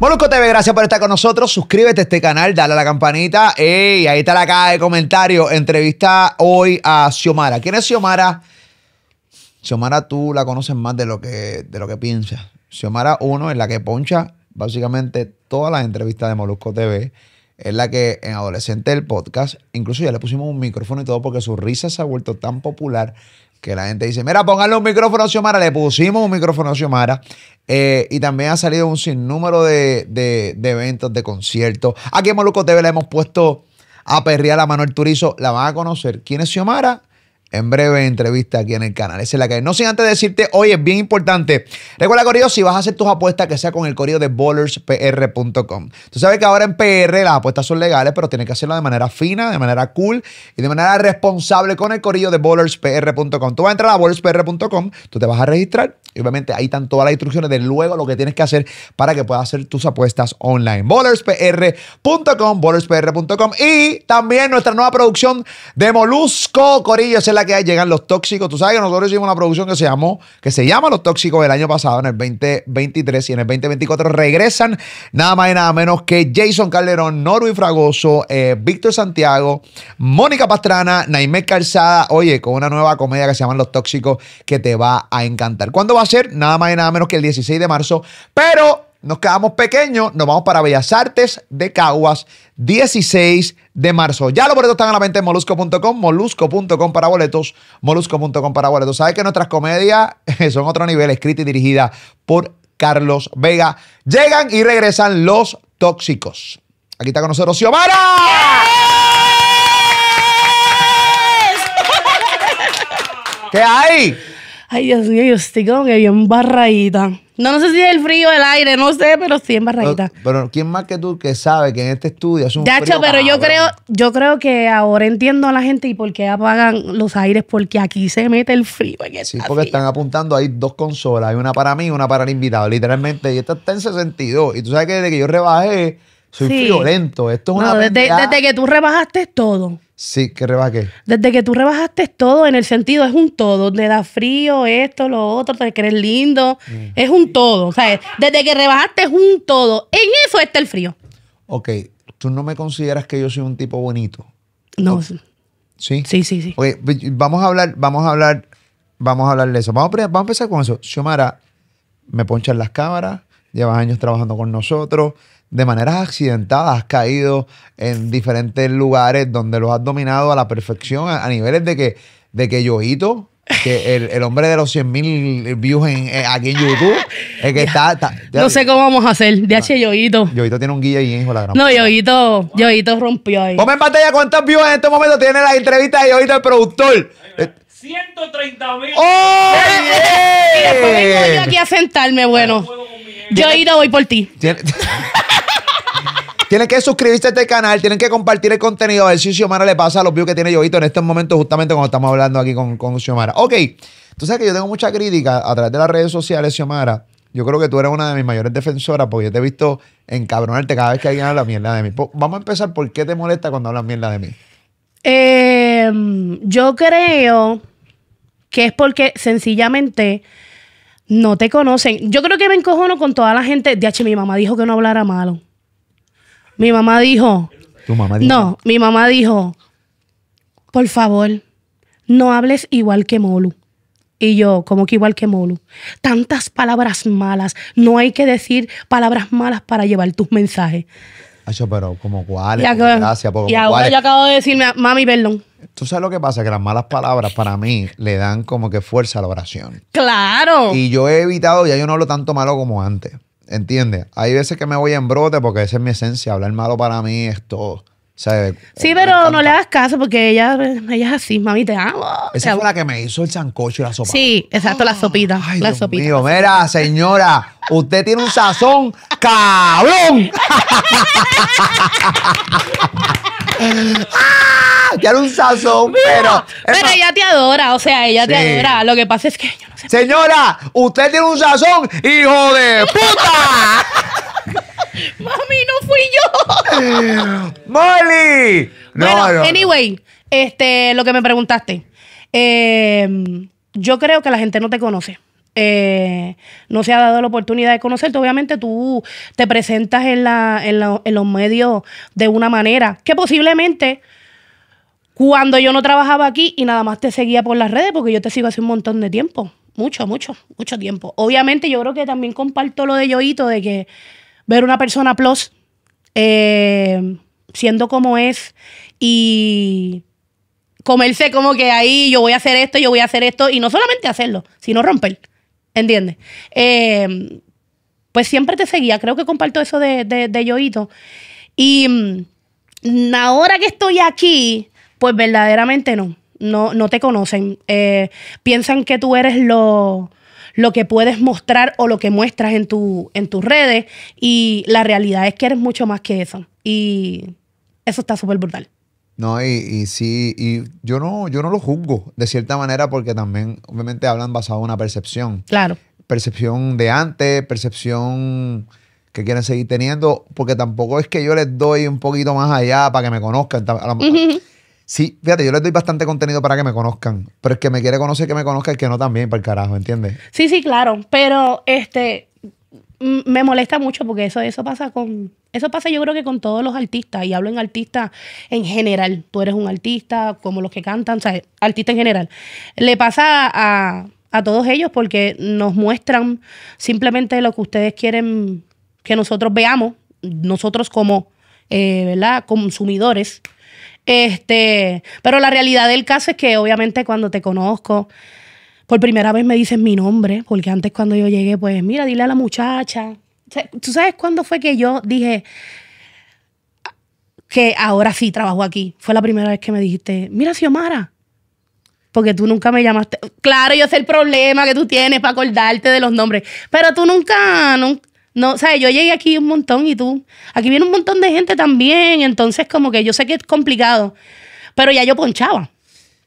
Molusco TV, gracias por estar con nosotros. Suscríbete a este canal, dale a la campanita. Ey, ahí está la caja de comentarios. Entrevista hoy a Xiomara. ¿Quién es Xiomara? Xiomara, tú la conoces más de lo que, de lo que piensas. Xiomara 1 es la que poncha básicamente todas las entrevistas de Molusco TV. Es la que en Adolescente del podcast, incluso ya le pusimos un micrófono y todo porque su risa se ha vuelto tan popular que la gente dice, mira, pónganle un micrófono a Xiomara. Le pusimos un micrófono a Xiomara. Eh, y también ha salido un sinnúmero de, de, eventos, de conciertos. Aquí en Moluco TV le hemos puesto a perrear a Manuel Turizo. La van a conocer. ¿Quién es Xiomara? en breve entrevista aquí en el canal. Esa es la que hay. No sin antes decirte, hoy es bien importante. Recuerda, Corillo, si vas a hacer tus apuestas, que sea con el Corillo de Bollerspr.com. Tú sabes que ahora en PR las apuestas son legales, pero tienes que hacerlo de manera fina, de manera cool y de manera responsable con el Corillo de Bollerspr.com. Tú vas a entrar a bollerspr.com, tú te vas a registrar y obviamente ahí están todas las instrucciones de luego lo que tienes que hacer para que puedas hacer tus apuestas online. Bollerspr.com, bollerspr.com. y también nuestra nueva producción de Molusco, Corillo la que llegan los tóxicos. Tú sabes que nosotros hicimos una producción que se llamó, que se llama Los Tóxicos el año pasado, en el 2023 y en el 2024 regresan nada más y nada menos que Jason Calderón, Norby Fragoso, eh, Víctor Santiago, Mónica Pastrana, Naime Calzada, oye, con una nueva comedia que se llama Los Tóxicos que te va a encantar. ¿Cuándo va a ser? Nada más y nada menos que el 16 de marzo, pero nos quedamos pequeños, nos vamos para Bellas Artes de Caguas, 16 de marzo. Ya los boletos están a la venta en molusco.com, molusco.com para boletos, molusco.com para boletos. Sabes que nuestras comedias eh, son otro nivel, escrita y dirigida por Carlos Vega. Llegan y regresan los tóxicos. Aquí está con nosotros Xiomara. ¿Qué hay? Ay, Dios mío, yo estoy como que bien barradita. No, no sé si es el frío, el aire, no sé, pero sí en barradita. Pero, ¿quién más que tú que sabe que en este estudio es un pero yo creo, yo creo que ahora entiendo a la gente y por qué apagan los aires, porque aquí se mete el frío. En sí, porque están apuntando ahí dos consolas, hay una para mí y una para el invitado, literalmente. Y esta está en 62. Y tú sabes que desde que yo rebajé, soy sí. Esto es una desde, desde que tú rebajaste todo. Sí, que rebaje. Desde que tú rebajaste todo en el sentido, es un todo. Le da frío, esto, lo otro, te crees lindo. Mm. Es un todo. O sea, desde que rebajaste es un todo. En eso está el frío. Ok, tú no me consideras que yo soy un tipo bonito. No. ¿Sí? Sí, sí, sí. Ok, vamos a hablar, vamos a hablar, vamos a hablar de eso. Vamos a, empezar con eso. Xiomara, me ponchan las cámaras, llevas años trabajando con nosotros de maneras accidentadas, has caído en diferentes lugares donde los has dominado a la perfección, a, niveles de que, de que Yohito, que el, el, hombre de los 100 mil views eh, aquí en YouTube, es que está, No sé cómo vamos a hacer, de H. yoito yoito tiene un guía y hijo la gran. No, yoito yoito rompió ahí. Ponme en pantalla cuántas views en este momento tiene la entrevista de yoito el productor. 130 eh, mil. ¡Oh! Y después vengo yo aquí a sentarme, bueno. Yo he ido, voy por ti. Tienes Tienen que suscribirse a este canal, tienen que compartir el contenido. A ver si Xiomara le pasa a los views que tiene Yoito en este momento justamente cuando estamos hablando aquí con, con Xiomara. Ok, tú sabes que yo tengo mucha crítica a través de las redes sociales, Xiomara. Yo creo que tú eres una de mis mayores defensoras porque yo te he visto encabronarte cada vez que alguien habla mierda de mí. Pues, vamos a empezar por qué te molesta cuando hablan mierda de mí. Em, yo creo que es porque sencillamente no te conocen. Yo creo que me encojono con toda la gente. De mi mamá dijo que no hablara malo. Mi mamá dijo. ¿Tu mamá dijo? No, mi mamá dijo, por favor, no hables igual que Molu. Y yo, como que igual que Molu. Tantas palabras malas. No hay que decir palabras malas para llevar tus mensajes. pero como cuáles. Gracias, Y ahora yo acabo de decirme, mami, perdón. Tú sabes lo que pasa, que las malas palabras para mí le dan como que fuerza a la oración. Claro. Y yo he evitado, ya yo no hablo tanto malo como antes. ¿Entiendes? Hay veces que me voy en brote porque esa es mi esencia. Hablar malo para mí es todo. Sí, pero no le hagas caso porque ella, ella es así, mami, te amo. Esa fue la que me hizo el sancocho y la sopa. Sí, exacto, la ah, sopita. Ay, la mira, señora, usted tiene un sazón cabrón. ¡Ah! era un sazón, pero. Pero ella te adora, o sea, ella te adora. Lo que pasa es que yo no sé. Señora, usted tiene un sazón, hijo de puta. Mami, no fui yo. ¡Molly! bueno, anyway, este, lo que me preguntaste. Eh, yo creo que la gente no te conoce. Eh, no se ha dado la oportunidad de conocerte. Obviamente tú te presentas en, en los medios de una manera que posiblemente cuando yo no trabajaba aquí y nada más te seguía por las redes, porque yo te sigo hace un montón de tiempo. Mucho, mucho, mucho tiempo. Obviamente yo creo que también comparto lo de Yoito de que ver una persona plus eh, siendo como es y comerse como que ahí yo voy a hacer esto, yo voy a hacer esto y no solamente hacerlo, sino romper, ¿entiendes? Eh, pues siempre te seguía, creo que comparto eso de, de, Yoito. Y mm, ahora que estoy aquí, pues verdaderamente no. No, no te conocen. Eh, piensan que tú eres lo, lo que puedes mostrar o lo que muestras en, tu, en tus redes. Y la realidad es que eres mucho más que eso. Y eso está súper brutal. No, y, y, sí, y yo no, yo no lo juzgo de cierta manera porque también obviamente hablan basado en una percepción. Claro. Percepción de antes, percepción que quieren seguir teniendo, porque tampoco es que yo les doy un poquito más allá para que me conozcan. Uh Sí, fíjate, yo les doy bastante contenido para que me conozcan, pero es que me quiere conocer, que me conozca, el que no también, para el carajo, ¿entiendes? Sí, sí, claro, pero este me molesta mucho porque eso, eso pasa con, eso pasa yo creo que con todos los artistas, y hablo en artistas en general, tú eres un artista, como los que cantan, o sea, artista en general, le pasa a, todos ellos porque nos muestran simplemente lo que ustedes quieren que nosotros veamos, nosotros como, eh, Consumidores. Este, pero la realidad del caso es que obviamente cuando te conozco, por primera vez me dices mi nombre, porque antes cuando yo llegué, pues mira, dile a la muchacha. ¿Tú sabes cuándo fue que yo dije que ahora sí trabajo aquí? Fue la primera vez que me dijiste, mira Xiomara, porque tú nunca me llamaste. Claro, yo sé el problema que tú tienes para acordarte de los nombres, pero tú nunca, nunca no, sea, yo llegué aquí un montón y tú. Aquí viene un montón de gente también. Entonces, como que yo sé que es complicado. Pero ya yo ponchaba.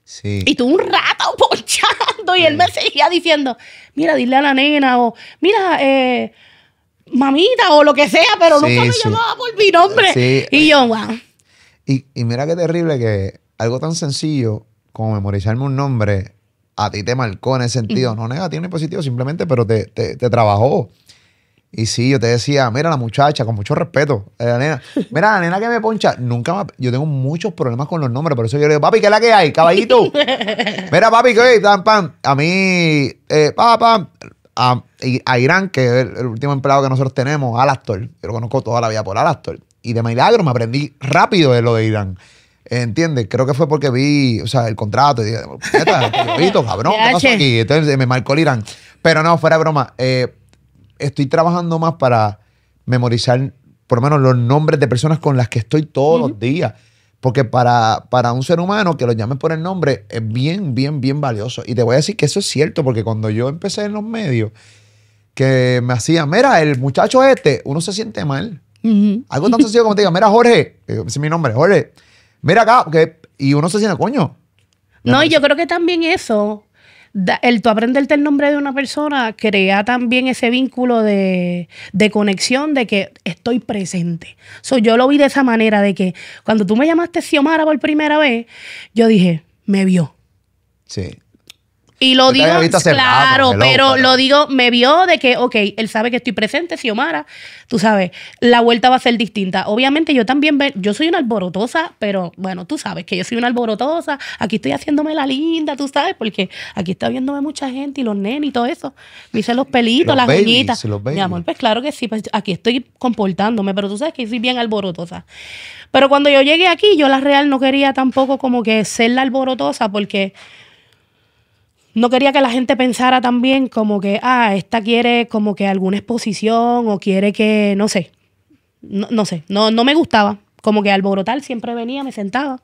Sí. Y tú un rato ponchando. Y él me seguía diciendo: Mira, dile a la nena. O mira, eh, mamita. O lo que sea. Pero nunca me llamaba por mi nombre. Y yo, wow. Eh, y, mira qué terrible que algo tan sencillo como memorizarme un nombre a ti te marcó en ese sentido. No negativo ni positivo, simplemente, pero te, te, te trabajó. Y sí, yo te decía, mira la muchacha, con mucho respeto, eh, la nena, mira la nena que me poncha, nunca yo tengo muchos problemas con los nombres, por eso yo le digo, papi, ¿qué es la que hay, caballito? mira, papi, ¿qué hay? tan pam. A mí, eh, pam, A, Irán, que es el, último empleado que nosotros tenemos, Alastor, yo lo conozco toda la vida por Alastor. Y de milagro me aprendí rápido de lo de Irán. ¿Entiendes? Creo que fue porque vi, o sea, el contrato y dije, este cabrón? ¿Qué pasó aquí? Entonces este, me marcó el Irán. Pero no, fuera de broma. Eh, estoy trabajando más para memorizar por lo menos los nombres de personas con las que estoy todos los días. Porque para, para un ser humano que lo llames por el nombre es bien, bien, bien valioso. Y te voy a decir que eso es cierto, porque cuando yo empecé en los medios, que me hacían, mira, el muchacho este, uno se siente mal. Algo tan sencillo como te diga, mira, Jorge, ese es mi nombre, Jorge, mira acá, que, y uno se siente, coño. No, yo creo que también eso, el tú aprenderte el nombre de una persona crea también ese vínculo de, de conexión de que estoy presente. yo lo vi de esa manera, de que cuando tú me llamaste Xiomara por primera vez, yo dije, me vio. Sí. Y lo digo, claro, pero lo digo, me vio de que, ok, él sabe que estoy presente, Xiomara, tú sabes, la vuelta va a ser distinta. Obviamente yo también, yo soy una alborotosa, pero bueno, tú sabes que yo soy una alborotosa, aquí estoy haciéndome la linda, tú sabes, porque aquí está viéndome mucha gente y los nenes y todo eso. Me hice los pelitos, las babies, Mi amor, pues claro que sí, pues aquí estoy comportándome, pero tú sabes que soy bien alborotosa. Pero cuando yo llegué aquí, yo la real no quería tampoco como que ser la alborotosa, porque no quería que la gente pensara también como que, ah, esta quiere como que alguna exposición o quiere que, no sé, no, sé, no, no me gustaba. Como que alborotar siempre venía, me sentaba.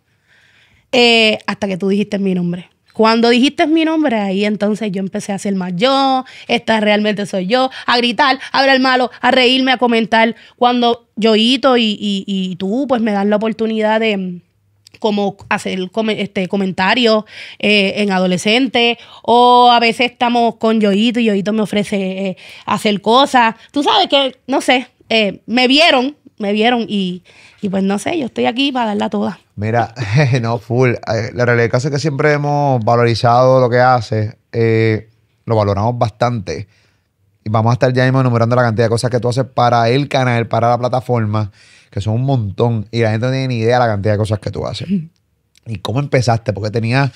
Eh, hasta que tú dijiste mi nombre. Cuando dijiste mi nombre, ahí entonces yo empecé a ser más yo, esta realmente soy yo, a gritar, a hablar malo, a reírme, a comentar. Cuando yo hito y, y tú, pues me dan la oportunidad de, como hacer este, comentarios eh, en adolescentes, o a veces estamos con Yoito y Yoito me ofrece eh, hacer cosas. Tú sabes que, no sé, eh, me vieron, me vieron y, pues no sé, yo estoy aquí para darla toda. Mira, no, full. La realidad es que siempre hemos valorizado lo que hace, lo valoramos bastante. Y vamos a estar ya enumerando la cantidad de cosas que tú haces para el canal, para la plataforma que son un montón, y la gente no tiene ni idea de la cantidad de cosas que tú haces. ¿Y cómo empezaste? Porque tenías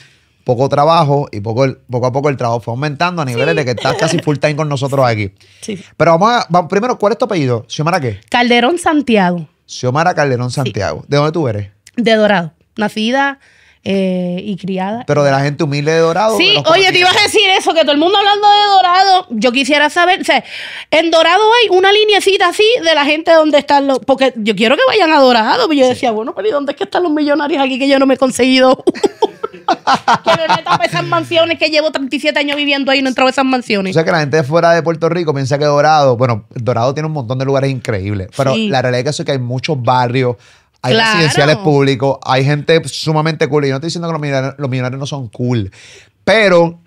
poco trabajo y poco, poco a poco el trabajo fue aumentando a niveles de que estás casi full time con nosotros aquí. Sí. Pero vamos a, primero, ¿cuál es tu apellido? ¿Xiomara qué? Calderón Santiago. Xiomara Calderón Santiago. ¿De dónde tú eres? De Dorado. Nacida eh, y criada. Pero de la gente humilde de Dorado. Sí, oye, te ibas a decir eso, que todo el mundo hablando de Dorado. Yo quisiera saber, o sea, en Dorado hay una linecita así de la gente donde están los. Porque yo quiero que vayan a Dorado. Pero yo decía, bueno, pero ¿y dónde es que están los millonarios aquí que yo no me he conseguido? que me a esas mansiones que llevo 37 años viviendo ahí y no entrado a esas mansiones. O sea que la gente fuera de Puerto Rico piensa que Dorado, bueno, Dorado tiene un montón de lugares increíbles, pero la realidad es que hay muchos barrios, hay claro. residenciales públicos, hay gente sumamente cool. Y yo no estoy diciendo que los millonarios, no son cool, pero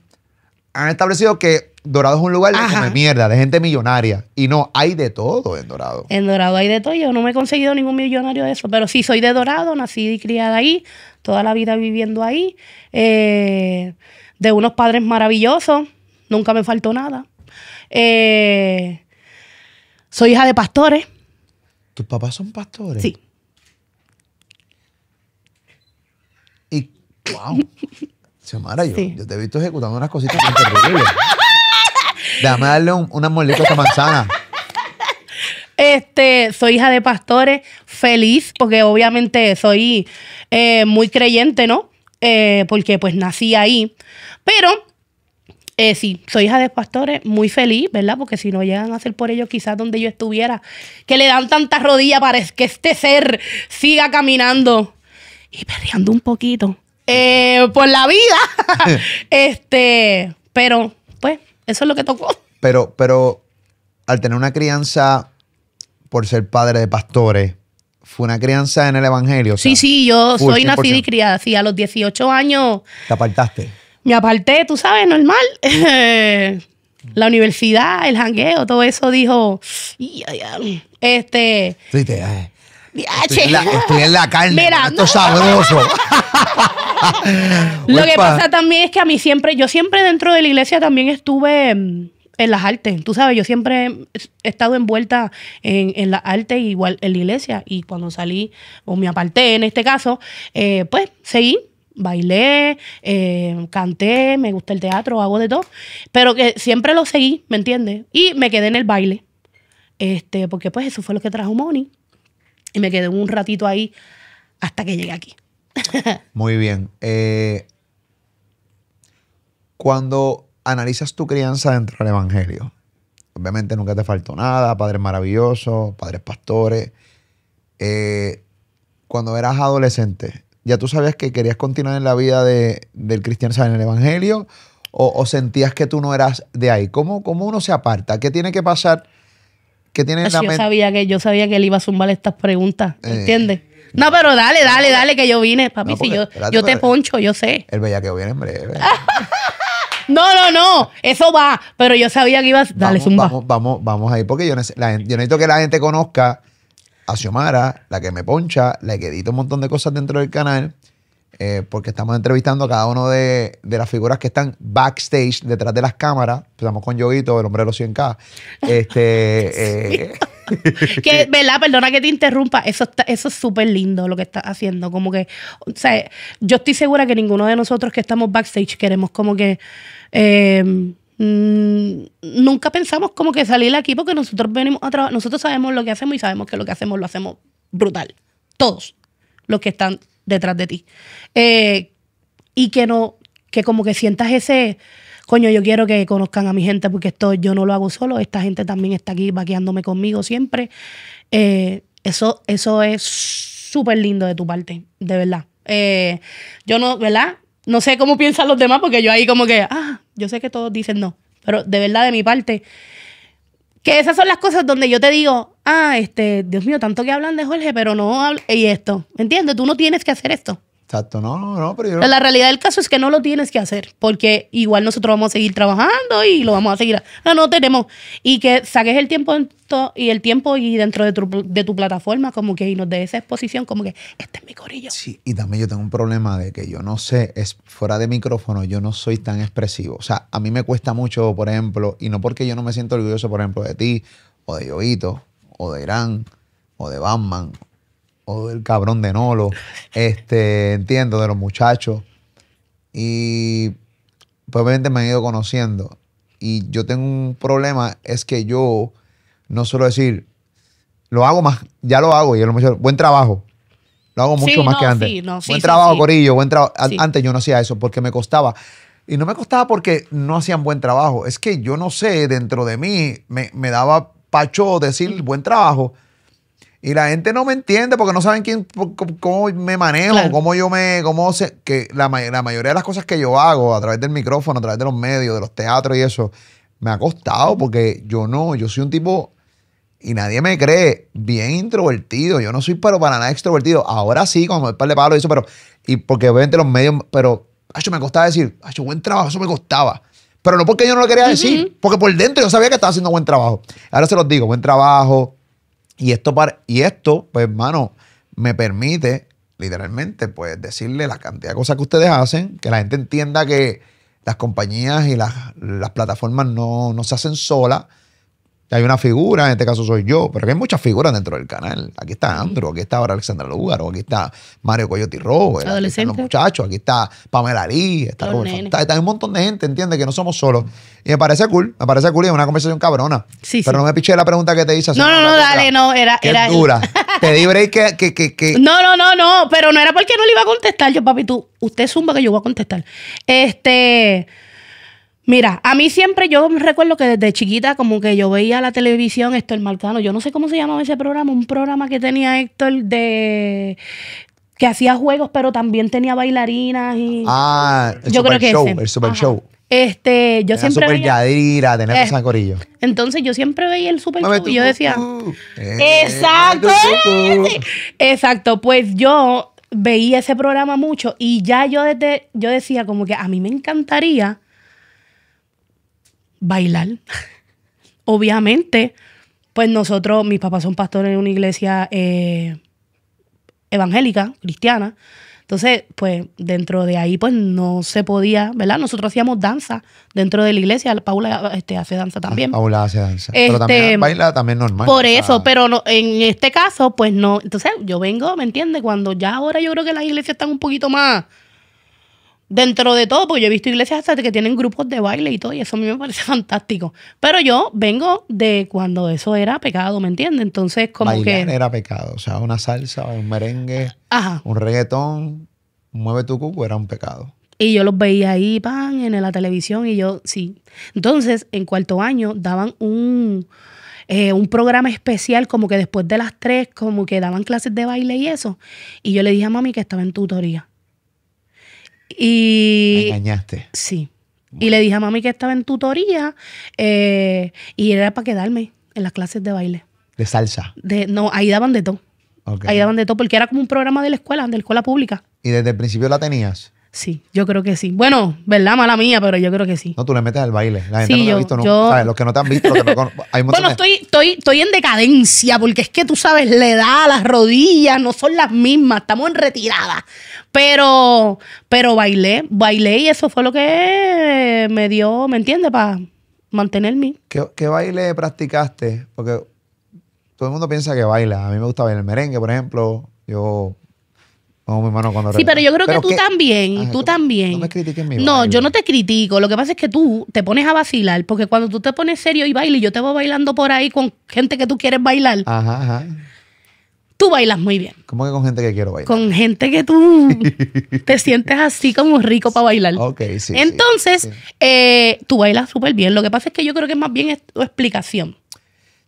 han establecido que Dorado es un lugar de mierda, de gente millonaria. Y no, hay de todo en Dorado. En Dorado hay de todo. Yo no me he conseguido ningún millonario de eso. Pero sí, soy de Dorado, nací y criada ahí, toda la vida viviendo ahí. Eh, de unos padres maravillosos, nunca me faltó nada. Eh, soy hija de pastores. ¿Tus papás son pastores? Sí. Wow. Xiomara, yo, yo te he visto ejecutando unas cositas tan terribles. Déjame darle un, una a esta manzana. Este, soy hija de pastores, feliz, porque obviamente soy eh, muy creyente, ¿no? Eh, porque pues nací ahí. Pero, eh, sí, soy hija de pastores, muy feliz, ¿verdad? Porque si no llegan a ser por ellos, quizás donde yo estuviera, que le dan tantas rodillas para que este ser siga caminando y perreando un poquito. Eh, por la vida. este, pero, pues, eso es lo que tocó. Pero, pero, al tener una crianza por ser padre de pastores, fue una crianza en el Evangelio. sí, sí, yo soy nacida y criada. Sí, a los 18 años. ¿Te apartaste? Me aparté, tú sabes, normal. la universidad, el jangueo, todo eso dijo. este. Estoy en, la, carne. esto es sabroso. Lo que pasa también es que a mí siempre, yo siempre dentro de la iglesia también estuve mm, en las artes. Tú sabes, yo siempre he estado envuelta en, las artes, igual en la iglesia. Y cuando salí, o me aparté en este caso, eh, pues seguí bailé, eh, canté, me gusta el teatro, hago de todo, pero que siempre lo seguí, ¿me entiendes? Y me quedé en el baile, este, porque pues eso fue lo que trajo Moni. Y me quedé un ratito ahí hasta que llegué aquí. Muy bien. Eh, cuando analizas tu crianza dentro del Evangelio, obviamente nunca te faltó nada, padres maravillosos, padres pastores. Eh, cuando eras adolescente, ¿ya tú sabías que querías continuar en la vida de, del cristiano en el Evangelio? O, sentías que tú no eras de ahí? ¿Cómo, ¿Cómo uno se aparta? ¿Qué tiene que pasar? ¿Qué tiene yo sabía que yo sabía que él iba a zumbar estas preguntas, eh. ¿entiendes? No, pero dale, dale, dale, que yo vine, papi. si yo, te poncho, yo sé. El bellaqueo viene en breve. no, no, no. Eso va. Pero yo sabía que ibas. Dale, vamos, zumba. Vamos, vamos, ahí. Porque yo, yo necesito que la gente conozca a Xiomara, la que me poncha, la que edita un montón de cosas dentro del canal. Eh, porque estamos entrevistando a cada uno de, las figuras que están backstage, detrás de las cámaras. Estamos con Yoguito, el hombre de los 100K. Este, eh, que, ¿verdad? Perdona que te interrumpa. Eso, es súper lindo lo que estás haciendo. Como que, o sea, yo estoy segura que ninguno de nosotros que estamos backstage queremos como que... Eh, mm, nunca pensamos como que salir aquí porque nosotros venimos a trabajar, nosotros sabemos lo que hacemos y sabemos que lo que hacemos lo hacemos brutal. Todos los que están detrás de ti. Eh, y que no, que como que sientas ese, coño, yo quiero que conozcan a mi gente porque esto yo no lo hago solo, esta gente también está aquí vaqueándome conmigo siempre. Eh, eso, eso es súper lindo de tu parte, de verdad. Eh, yo no, ¿verdad? No sé cómo piensan los demás porque yo ahí como que, ah, yo sé que todos dicen no, pero de verdad de mi parte, que esas son las cosas donde yo te digo, ah, este, Dios mío, tanto que hablan de Jorge, pero no hablan. Y esto, ¿entiendes? Tú no tienes que hacer esto. Exacto, no, no, no, pero yo... La realidad del caso es que no lo tienes que hacer, porque igual nosotros vamos a seguir trabajando y lo vamos a seguir... No, no tenemos... Y que saques el tiempo y el tiempo y dentro de tu, plataforma, como que y nos dé esa exposición, como que este es mi corillo. Sí, y también yo tengo un problema de que yo no sé, es fuera de micrófono, yo no soy tan expresivo. O sea, a mí me cuesta mucho, por ejemplo, y no porque yo no me siento orgulloso, por ejemplo, de ti o de Yoito o de Irán, o de Batman, o del cabrón de Nolo, este, entiendo, de los muchachos. Y pues obviamente me han ido conociendo. Y yo tengo un problema, es que yo no suelo decir, lo hago más, ya lo hago, y lo mejor, buen trabajo. Lo hago mucho más que antes. buen trabajo, Corillo, buen trabajo. Antes yo no hacía eso porque me costaba. Y no me costaba porque no hacían buen trabajo. Es que yo no sé, dentro de mí me daba Pacho, decir buen trabajo. Y la gente no me entiende porque no saben quién, cómo me manejo, cómo yo me, cómo que la, mayoría de las cosas que yo hago a través del micrófono, a través de los medios, de los teatros y eso, me ha costado porque yo no, yo soy un tipo, y nadie me cree, bien introvertido, yo no soy para nada extrovertido, ahora sí, cuando me par palo y eso, pero, y porque obviamente los medios, pero, ay, yo me costaba decir, ay, buen trabajo, eso me costaba. Pero no porque yo no lo quería decir, porque por dentro yo sabía que estaba haciendo buen trabajo. Ahora se los digo, buen trabajo. Y esto, para, y esto pues, hermano, me permite literalmente pues decirle la cantidad de cosas que ustedes hacen, que la gente entienda que las compañías y las, plataformas no, no se hacen solas hay una figura, en este caso soy yo, pero hay muchas figuras dentro del canal. Aquí está Andrew, aquí está ahora Alexandra Lugaro, aquí está Mario Coyote Rojo, aquí están los muchachos, aquí está Pamela Lee, está Robert está un montón de gente, entiende que no somos solos. Y me parece cool, me parece cool y es una conversación cabrona. Sí, pero no me piché la pregunta que te hice. No, no, no, dale, no, era... era dura. te di break que, que, que, que, No, no, no, no, pero no era porque no le iba a contestar yo, papi, tú, usted zumba que yo voy a contestar. Este... Mira, a mí siempre yo recuerdo que desde chiquita como que yo veía la televisión Héctor Marcano, yo no sé cómo se llamaba ese programa, un programa que tenía Héctor de que hacía juegos, pero también tenía bailarinas y Ah, el yo super creo show, el Super Show. Este, yo siempre super Yadira, tener eh, Entonces yo siempre veía el Super Show y yo decía, eh, "Exacto." exacto, pues yo veía ese programa mucho y ya yo desde yo decía como que a mí me encantaría bailar. Obviamente, pues nosotros, mis papás son pastores en una iglesia eh, evangélica, cristiana. Entonces, pues dentro de ahí, pues no se podía, ¿verdad? Nosotros hacíamos danza dentro de la iglesia. Paula este, hace danza ah, también. Paula hace danza. pero también este, baila también normal. Por eso, pero no, en este caso, pues no. Entonces, yo vengo, ¿me entiendes? Cuando ya ahora yo creo que las iglesias están un poquito más dentro de todo, pues yo he visto iglesias hasta que tienen grupos de baile y todo, y eso a mí me parece fantástico. Pero yo vengo de cuando eso era pecado, ¿me entiendes? Entonces, como que. era pecado, o sea, una salsa, un merengue, un reggaetón, mueve tu cuco, era un pecado. Y yo los veía ahí, pan, en la televisión, y yo, sí. Entonces, en cuarto año daban un. Eh, un programa especial como que después de las tres, como que daban clases de baile y eso. Y yo le dije a mami que estaba en tutoría. Y, Me engañaste. Sí. Y le dije a mami que estaba en tutoría eh, y era para quedarme en las clases de baile. ¿De salsa? De, no, ahí daban de todo. Ahí daban de todo porque era como un programa de la escuela, de la escuela pública. ¿Y desde el principio la tenías? Sí, yo creo que sí. Bueno, ¿verdad? Mala mía, pero yo creo que sí. No, tú le metes al baile. La gente no te ha visto ¿sabes? Los que no te han visto, no Bueno, estoy, en decadencia, porque es que tú sabes, la edad, las rodillas no son las mismas, estamos en retirada. Pero, pero bailé, bailé y eso fue lo que me dio, ¿me entiendes? Para mantenerme. ¿Qué, ¿Qué baile practicaste? Porque todo el mundo piensa que baila. A mí me gusta bailar el merengue, por ejemplo. Yo Sí, pero yo creo que tú también, tú también. No me critiques mi No, yo no te critico. Lo que pasa es que tú te pones a vacilar, porque cuando tú te pones serio y bailes, yo te voy bailando por ahí con gente que tú quieres bailar. Ajá, ajá. Tú bailas muy bien. ¿Cómo que con gente que quiero bailar? Con gente que tú te sientes así como rico para bailar. Ok, sí. Entonces, eh, tú bailas súper bien. Lo que pasa es que yo creo que es más bien tu explicación.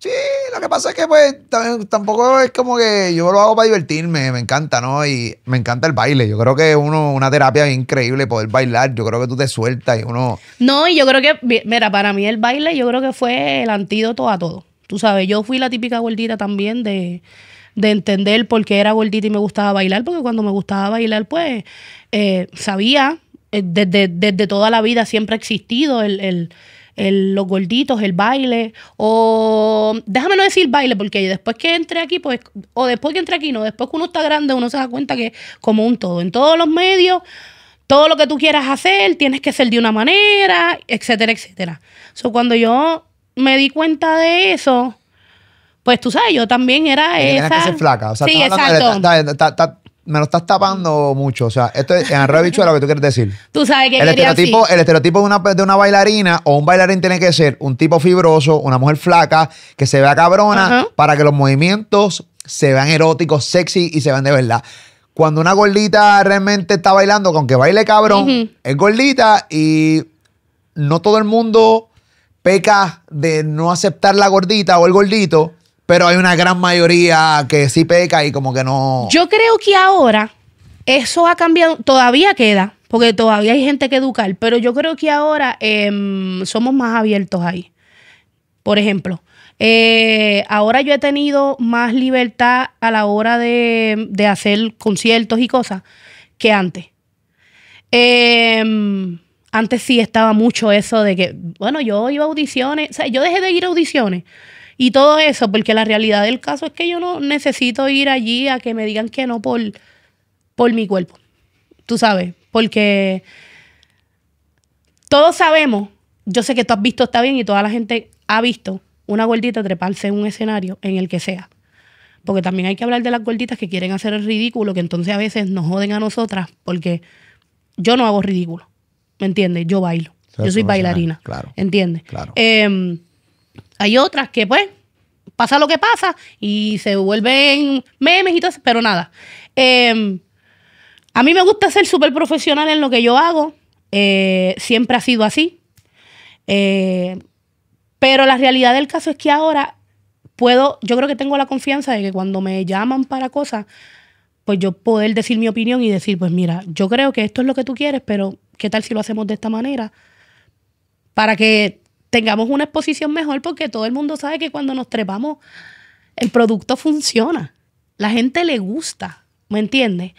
Sí, lo que pasa es que pues tampoco es como que yo lo hago para divertirme, me encanta, ¿no? Y me encanta el baile. Yo creo que uno una terapia increíble poder bailar. Yo creo que tú te sueltas y uno No, y yo creo que mira, para mí el baile yo creo que fue el antídoto a todo. Tú sabes, yo fui la típica gordita también de entender por qué era gordita y me gustaba bailar, porque cuando me gustaba bailar, pues eh, sabía, eh, desde, toda la vida siempre ha existido el el, los gorditos, el baile, o déjame no decir baile, porque después que entre aquí, pues, o después que entre aquí, no, después que uno está grande, uno se da cuenta que como un todo, en todos los medios, todo lo que tú quieras hacer, tienes que ser de una manera, etcétera, etcétera. So, cuando yo me di cuenta de eso, pues tú sabes, yo también era esa... que ser flaca. O sea, sí, exacto me lo estás tapando mucho. O sea, esto es en realidad lo que tú quieres decir. Tú sabes que el estereotipo, el estereotipo de una, de una bailarina o un bailarín tiene que ser un tipo fibroso, una mujer flaca, que se vea cabrona, para que los movimientos se vean eróticos, sexy y se vean de verdad. Cuando una gordita realmente está bailando, con que baile cabrón, es gordita y no todo el mundo peca de no aceptar la gordita o el gordito pero hay una gran mayoría que sí peca y como que no. Yo creo que ahora eso ha cambiado, todavía queda, porque todavía hay gente que educar, pero yo creo que ahora em, somos más abiertos ahí. Por ejemplo, eh, ahora yo he tenido más libertad a la hora de, hacer conciertos y cosas que antes. Em, antes sí estaba mucho eso de que, bueno, yo iba a audiciones, o sea, yo dejé de ir a audiciones y todo eso, porque la realidad del caso es que yo no necesito ir allí a que me digan que no por, por mi cuerpo. Tú sabes, porque todos sabemos, yo sé que tú has visto está bien y toda la gente ha visto una gordita treparse en un escenario en el que sea. Porque también hay que hablar de las gorditas que quieren hacer el ridículo, que entonces a veces nos joden a nosotras, porque yo no hago ridículo, ¿me entiendes? Yo bailo, yo soy bailarina, claro, ¿entiendes? Claro. Em, hay otras que, pues, pasa lo que pasa y se vuelven memes y todo eso, pero nada. Em, a mí me gusta ser súper profesional en lo que yo hago. Eh, siempre ha sido así. Eh, pero la realidad del caso es que ahora puedo, yo creo que tengo la confianza de que cuando me llaman para cosas, pues yo poder decir mi opinión y decir, pues mira, yo creo que esto es lo que tú quieres, pero ¿qué tal si lo hacemos de esta manera? Para que tengamos una exposición mejor porque todo el mundo sabe que cuando nos trepamos el producto funciona. La gente le gusta, ¿me entiendes?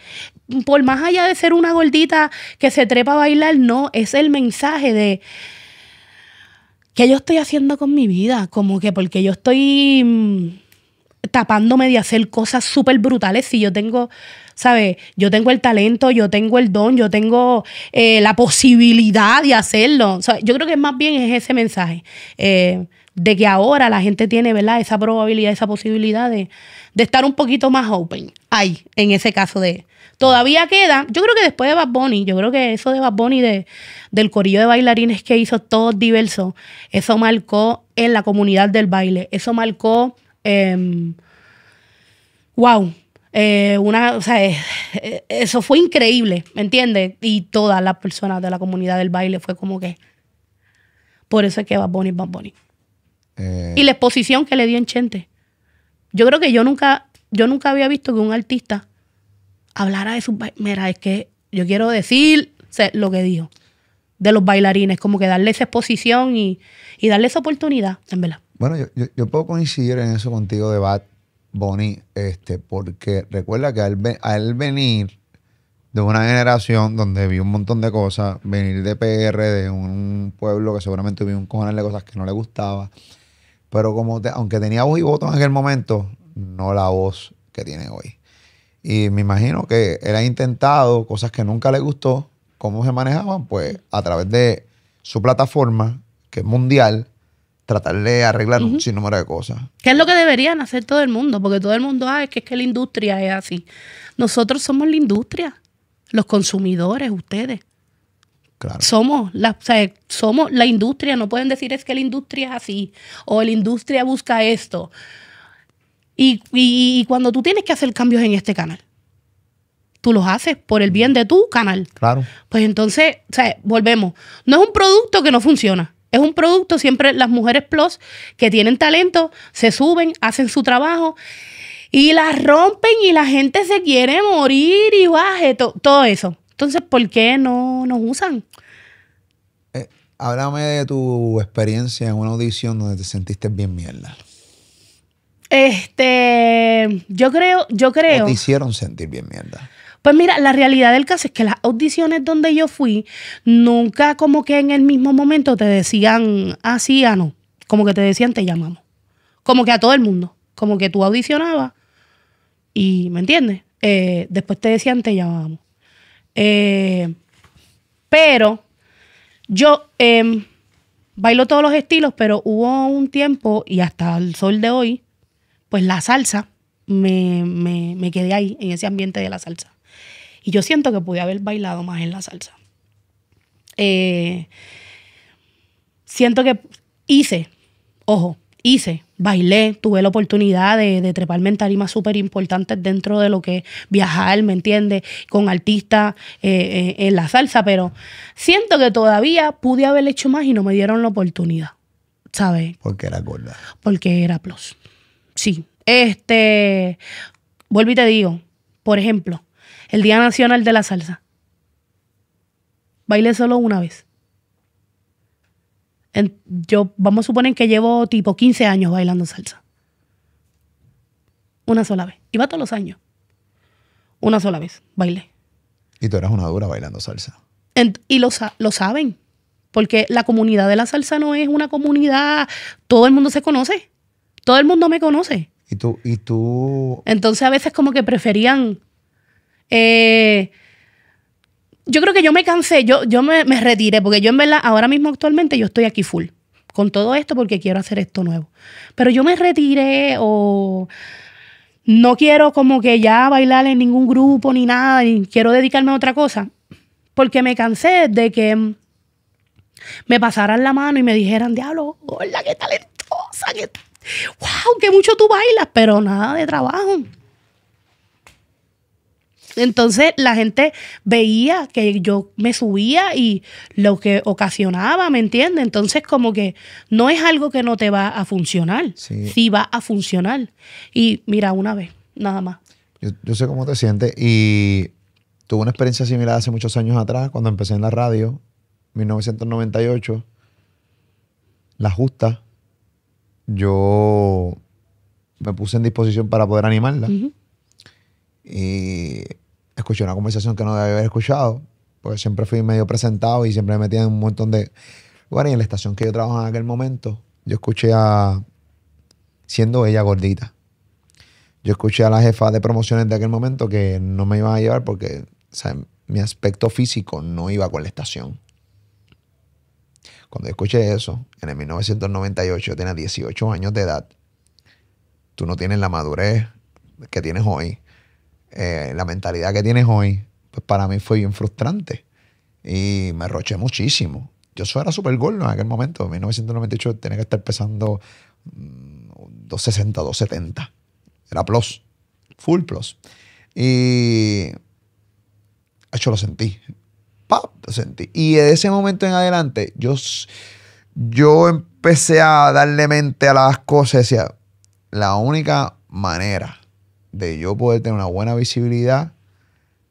Por más allá de ser una gordita que se trepa a bailar, no, es el mensaje de que yo estoy haciendo con mi vida, como que porque yo estoy mm, tapándome de hacer cosas súper brutales si yo tengo, ¿sabes? Yo tengo el talento, yo tengo el don, yo tengo eh, la posibilidad de hacerlo. yo creo que más bien es ese mensaje. Eh, de que ahora la gente tiene, ¿verdad? Esa probabilidad, esa posibilidad de, estar un poquito más open. Ahí, en ese caso de... Todavía queda, yo creo que después de Bad Bunny, yo creo que eso de Bad Bunny, de, del corillo de bailarines que hizo todo diverso eso marcó en la comunidad del baile, eso marcó Em, wow. Eh, una, o sea, eh, eh, eso fue increíble, ¿me entiendes? Y todas las personas de la comunidad del baile fue como que. Por eso es que va Bunny, Bad Bunny. Y la exposición que le dio en Chente. Yo creo que yo nunca, yo nunca había visto que un artista hablara de sus bailarines Mira, es que yo quiero decir lo que dijo de los bailarines, como que darle esa exposición y, y darle esa oportunidad, en verdad. Bueno, yo, puedo coincidir en eso contigo de Bad Bunny, este, porque recuerda que al, venir de una generación donde vi un montón de cosas, venir de PR, de un pueblo que seguramente vio un cojonal de cosas que no le gustaba, pero como aunque tenía voz y voto en aquel momento, no la voz que tiene hoy. Y me imagino que él ha intentado cosas que nunca le gustó, cómo se manejaban, pues a través de su plataforma, que es mundial, tratar de arreglar un sinnúmero de cosas. ¿Qué es lo que deberían hacer todo el mundo? Porque todo el mundo, sabe que, es que la industria es así. Nosotros somos la industria, los consumidores, ustedes. Somos, la, somos la industria, no pueden decir es que la industria es así o la industria busca esto. Y, cuando tú tienes que hacer cambios en este canal, tú los haces por el bien de tu canal. Claro. Pues entonces, volvemos. No es un producto que no funciona es un producto, siempre las mujeres plus que tienen talento, se suben, hacen su trabajo y las rompen y la gente se quiere morir y baje, todo eso. Entonces, ¿por qué no nos usan? Eh, háblame de tu experiencia en una audición donde te sentiste bien mierda. Este, yo creo, yo creo. te hicieron sentir bien mierda. Pues mira, la realidad del caso es que las audiciones donde yo fui, nunca como que en el mismo momento te decían, así ah, o ah, no. Como que te decían, te llamamos. Como que a todo el mundo. Como que tú audicionabas y, ¿me entiendes? Eh, después te decían, te llamamos. Eh, pero yo em, bailo todos los estilos, pero hubo un tiempo y hasta el sol de hoy, pues la salsa, me quedé ahí, en ese ambiente de la salsa. Y yo siento que pude haber bailado más en la salsa. Eh, siento que hice, ojo, hice, bailé, tuve la oportunidad de, treparme en tarimas súper importantes dentro de lo que es viajar, ¿me entiendes? Con artistas eh, eh, en la salsa, pero siento que todavía pude haber hecho más y no me dieron la oportunidad, ¿sabes? Porque era gorda. Porque era plus. Sí. Este, vuelvo y te digo, por ejemplo, el Día Nacional de la Salsa. Bailé solo una vez. yo, vamos a suponer que llevo tipo 15 años bailando salsa. Una sola vez. Iba todos los años. Una sola vez bailé. Y tú eras una dura bailando salsa. y lo, lo saben. Porque la comunidad de la salsa no es una comunidad. Todo el mundo se conoce. Todo el mundo me conoce. Y tú, y tú. Entonces a veces como que preferían eh, yo creo que yo me cansé, yo, yo me, me, retiré, porque yo en verdad, ahora mismo actualmente yo estoy aquí full con todo esto porque quiero hacer esto nuevo. Pero yo me retiré o no quiero como que ya bailar en ningún grupo ni nada, quiero dedicarme a otra cosa, porque me cansé de que me pasaran la mano y me dijeran, diablo, hola, qué talentosa, qué, wow, qué mucho tú bailas, pero nada de trabajo. Entonces la gente veía que yo me subía y lo que ocasionaba, ¿me entiendes? Entonces como que no es algo que no te va a funcionar, sí, va a funcionar. Y mira, una vez, nada más. Yo, sé cómo te sientes y tuve una experiencia similar hace muchos años atrás, cuando empecé en la radio, 1998, La Justa, yo me puse en disposición para poder animarla. Y escuché una conversación que no debía haber escuchado, porque siempre fui medio presentado y siempre me metía en un montón de... Bueno, y en la estación que yo trabajaba en aquel momento, yo escuché a... siendo ella gordita. Yo escuché a la jefa de promociones de aquel momento que no me iba a llevar porque mi aspecto físico no iba con la estación. Cuando escuché eso, en el 1998 yo tenía 18 años de edad. Tú no tienes la madurez que tienes hoy eh, la mentalidad que tienes hoy, pues para mí fue bien frustrante. Y me arroché muchísimo. Yo era súper gordo en aquel momento. En 1998 tenía que estar pesando 260, mm, 270. Era plus. Full plus. Y. Hecho, lo sentí. ¡Pap! Lo sentí. Y de ese momento en adelante, yo, yo empecé a darle mente a las cosas. Decía, la única manera de yo poder tener una buena visibilidad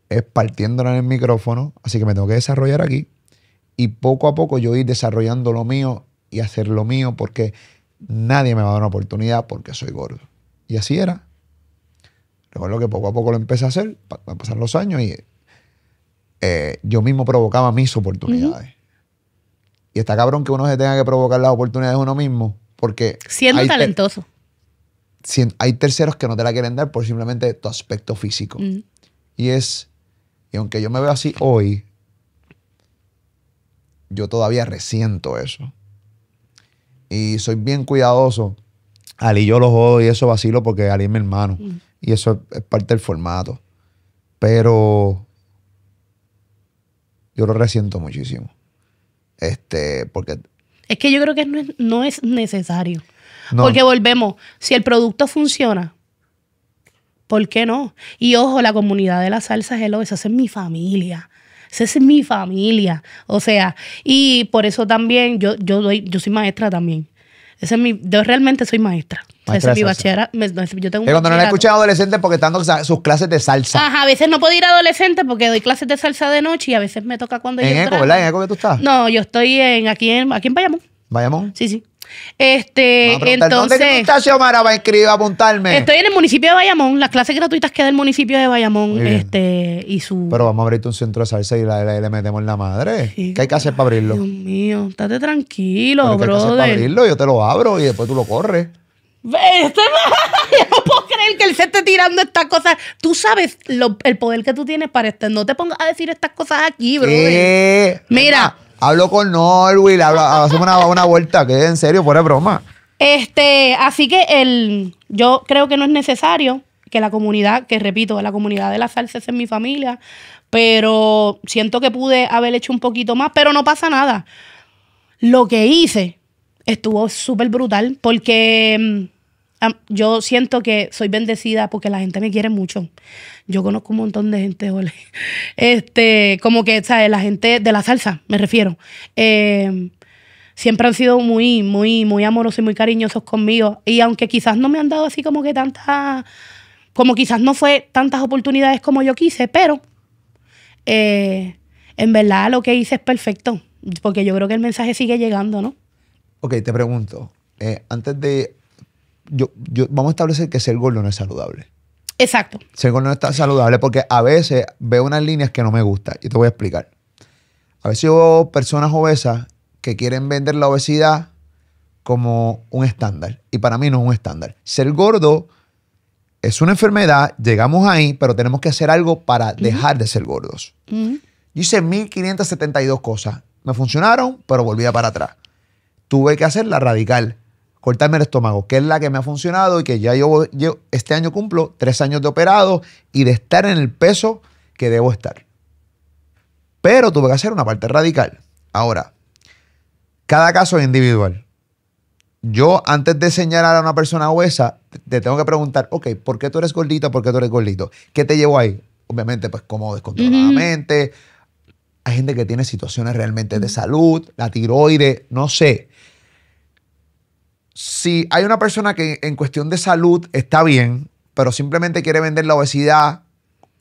es partiéndola en el micrófono, así que me tengo que desarrollar aquí y poco a poco yo ir desarrollando lo mío y hacer lo mío porque nadie me va a dar una oportunidad porque soy gordo. Y así era. Recuerdo que poco a poco lo empecé a hacer, a pasar los años y eh, yo mismo provocaba mis oportunidades. Y está cabrón que uno se tenga que provocar las oportunidades uno mismo porque... Siendo talentoso hay terceros que no te la quieren dar por simplemente tu aspecto físico. Y es, y aunque yo me veo así hoy, yo todavía resiento eso. Y soy bien cuidadoso. Ali yo lo jodo y eso vacilo porque Ali es mi hermano. Y eso es parte del formato. Pero yo lo resiento muchísimo. Este, porque... Es que yo creo que no es, no es necesario. Porque volvemos, si el producto funciona, ¿por qué no? Y ojo, la comunidad de la salsa, hello, esa es mi familia. Esa es mi familia. O sea, y por eso también yo, yo, doy, yo soy maestra también. es mi, yo realmente soy maestra. Esa es mi bachillerato. yo tengo un cuando no la escuchan adolescente porque están dando sus clases de salsa. Ajá, a veces no puedo ir a adolescente porque doy clases de salsa de noche y a veces me toca cuando en yo. En ECO, ¿verdad? En ECO que tú estás. No, yo estoy en, aquí, en, aquí en Bayamón. ¿Bayamón? Sí, sí. Este, entonces. ¿Dónde está va a inscribir, a apuntarme? Estoy en el municipio de Bayamón. Las clases gratuitas quedan el municipio de Bayamón. Este, y su. Pero vamos a abrirte un centro de salsa y le metemos en la madre. ¿Qué hay que hacer para abrirlo Dios mío, estate tranquilo, bro. para abrirlo? Yo te lo abro y después tú lo corres. no puedo creer que él se esté tirando estas cosas. Tú sabes el poder que tú tienes para este. No te pongas a decir estas cosas aquí, brother. Mira, Hablo con Norwill, hablo, hacemos una, vuelta, que en serio, fuera de broma. Este, así que el, yo creo que no es necesario que la comunidad, que repito, la comunidad de las salsa es en mi familia, pero siento que pude haber hecho un poquito más, pero no pasa nada. Lo que hice estuvo súper brutal porque mm, yo siento que soy bendecida porque la gente me quiere mucho. Yo conozco un montón de gente, ole. Este, como que, ¿sabes? La gente de la salsa, me refiero. Em, siempre han sido muy, muy, muy amorosos y muy cariñosos conmigo. Y aunque quizás no me han dado así como que tantas, como quizás no fue tantas oportunidades como yo quise, pero eh, en verdad lo que hice es perfecto, porque yo creo que el mensaje sigue llegando, ¿no? Ok, te pregunto, eh, antes de yo, vamos a establecer que ser gordo no es saludable. Exacto. Ser gordo no está saludable porque a veces veo unas líneas que no me gustan. Y te voy a explicar. A veces veo personas obesas que quieren vender la obesidad como un estándar. Y para mí no es un estándar. Ser gordo es una enfermedad, llegamos ahí, pero tenemos que hacer algo para dejar de ser gordos. Yo hice 1572 cosas. Me funcionaron, pero volví para atrás. Tuve que hacer la radical cortarme el estómago, que es la que me ha funcionado y que ya yo, este año cumplo tres años de operado y de estar en el peso que debo estar. Pero tuve que hacer una parte radical. Ahora, cada caso es individual. Yo, antes de señalar a una persona obesa, te tengo que preguntar, ok, ¿por qué tú eres gordito? ¿Por qué tú eres gordito? ¿Qué te llevó ahí? Obviamente, pues, como descontroladamente. Hay gente que tiene situaciones realmente de salud, la tiroide no sé si hay una persona que en cuestión de salud está bien, pero simplemente quiere vender la obesidad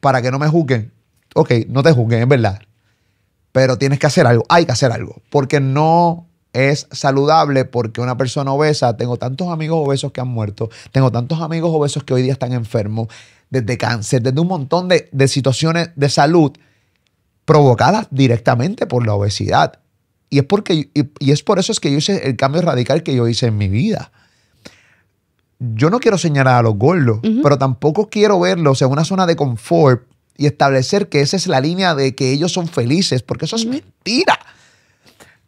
para que no me juzguen, ok, no te juzguen, es verdad. Pero tienes que hacer algo, hay que hacer algo, porque no es saludable porque una persona obesa, tengo tantos amigos obesos que han muerto, tengo tantos amigos obesos que hoy día están enfermos, desde cáncer, desde un montón de, de situaciones de salud provocadas directamente por la obesidad. Y es, porque, y, es por eso es que yo hice el cambio radical que yo hice en mi vida yo no quiero señalar a los gordos, pero tampoco quiero verlos en una zona de confort y establecer que esa es la línea de que ellos son felices, porque eso es mentira.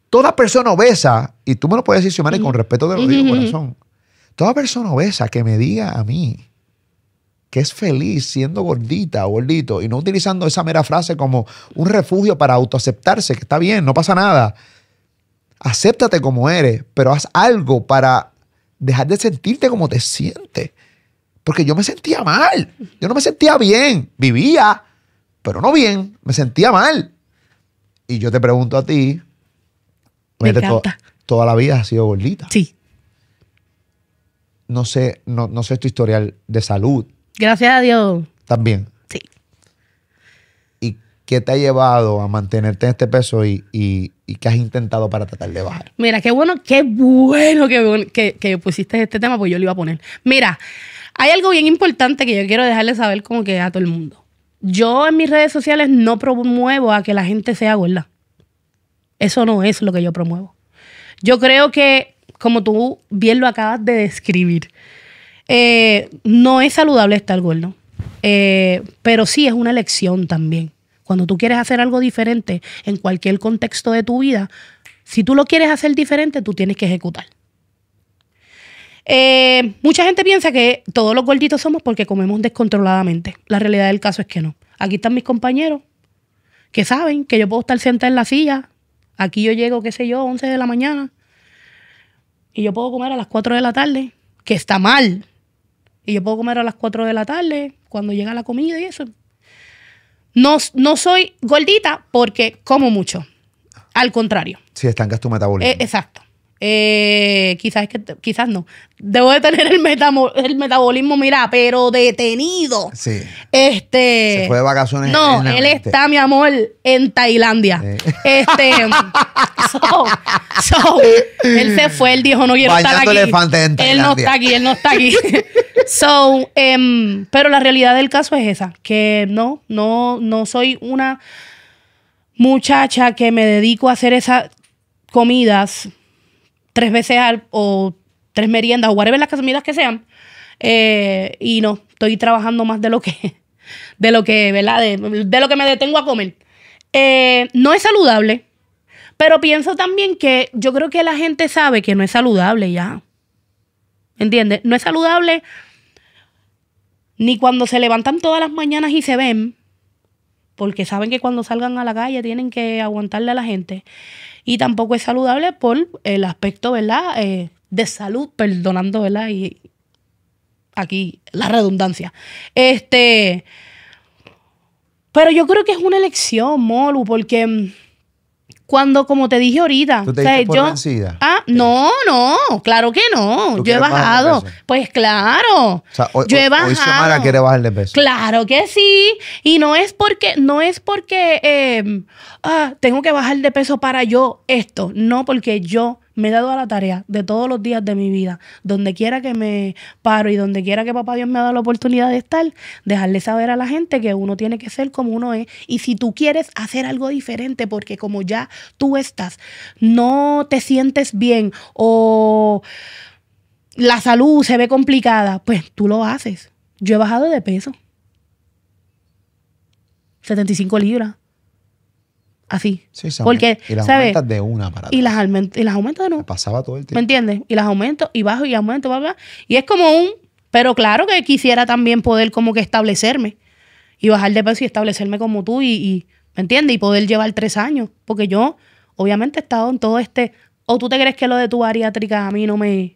Toda persona obesa, y tú me lo puedes decir, Xiomara, con respeto de lo digo, corazón, toda persona obesa que me diga a mí que es feliz siendo gordita o gordito y no utilizando esa mera frase como un refugio para autoaceptarse, que está bien, no pasa nada acéptate como eres, pero haz algo para dejar de sentirte como te sientes. Porque yo me sentía mal, yo no me sentía bien, vivía, pero no bien, me sentía mal. Y yo te pregunto a ti, toda, toda la vida ha sido gordita. Sí. No sé, no, no sé tu historial de salud. Gracias a Dios. También. ¿Qué te ha llevado a mantenerte en este peso y, qué has intentado para tratar de bajar? Mira, qué bueno, qué bueno que, pusiste este tema, pues yo lo iba a poner. Mira, hay algo bien importante que yo quiero dejarle saber como que a todo el mundo. Yo en mis redes sociales no promuevo a que la gente sea gorda. Eso no es lo que yo promuevo. Yo creo que, como tú bien lo acabas de describir, eh, no es saludable estar gordo. Eh, pero sí es una elección también. Cuando tú quieres hacer algo diferente en cualquier contexto de tu vida, si tú lo quieres hacer diferente, tú tienes que ejecutar. Eh, mucha gente piensa que todos los gorditos somos porque comemos descontroladamente. La realidad del caso es que no. Aquí están mis compañeros que saben que yo puedo estar sentada en la silla. Aquí yo llego, qué sé yo, 11 de la mañana. Y yo puedo comer a las 4 de la tarde, que está mal. Y yo puedo comer a las 4 de la tarde, cuando llega la comida y eso. No, no soy gordita porque como mucho. Al contrario. Si estancas tu metabolismo. Eh, exacto. Eh, quizás es que quizás no. Debo de tener el, el metabolismo, mira, pero detenido. Sí. Este. Se fue de vacaciones. No, él está, mi amor, en Tailandia. Este. so, él se fue, él dijo, no quiero estar aquí. En él no está aquí, él no está aquí. so, em, pero la realidad del caso es esa, que no, no, no soy una muchacha que me dedico a hacer esas comidas tres veces al, o tres meriendas o whatever las comidas que sean. Eh, y no, estoy trabajando más de lo que, de lo que, ¿verdad? De, lo que me detengo a comer. Eh, no es saludable, pero pienso también que yo creo que la gente sabe que no es saludable ya. ¿Entiendes? No es saludable ni cuando se levantan todas las mañanas y se ven, porque saben que cuando salgan a la calle tienen que aguantarle a la gente y tampoco es saludable por el aspecto, ¿verdad? Eh, de salud, perdonando, ¿verdad? Y aquí la redundancia. Este, pero yo creo que es una elección, Molu, porque mm, cuando, como te dije ahorita, o sea, yo. Ah, no, no, claro que no. Yo he bajado. Pues claro. O sea, yo he bajado. quiere bajar de peso. Claro que sí. Y no es porque, no es porque eh, ah, tengo que bajar de peso para yo esto. No, porque yo me he dado a la tarea de todos los días de mi vida, donde quiera que me paro y donde quiera que papá Dios me ha dado la oportunidad de estar, dejarle saber a la gente que uno tiene que ser como uno es. Y si tú quieres hacer algo diferente, porque como ya tú estás, no te sientes bien o la salud se ve complicada, pues tú lo haces. Yo he bajado de peso. 75 libras. Así. Porque, y las aumentas de una para y las, y las aumentas de no pasaba todo el tiempo. ¿Me entiendes? Y las aumento y bajo y aumento, bla, Y es como un. Pero claro que quisiera también poder como que establecerme y bajar de peso y establecerme como tú y, ¿me entiendes? Y poder llevar tres años. Porque yo, obviamente, he estado en todo este. ¿O tú te crees que lo de tu bariátrica a mí no me.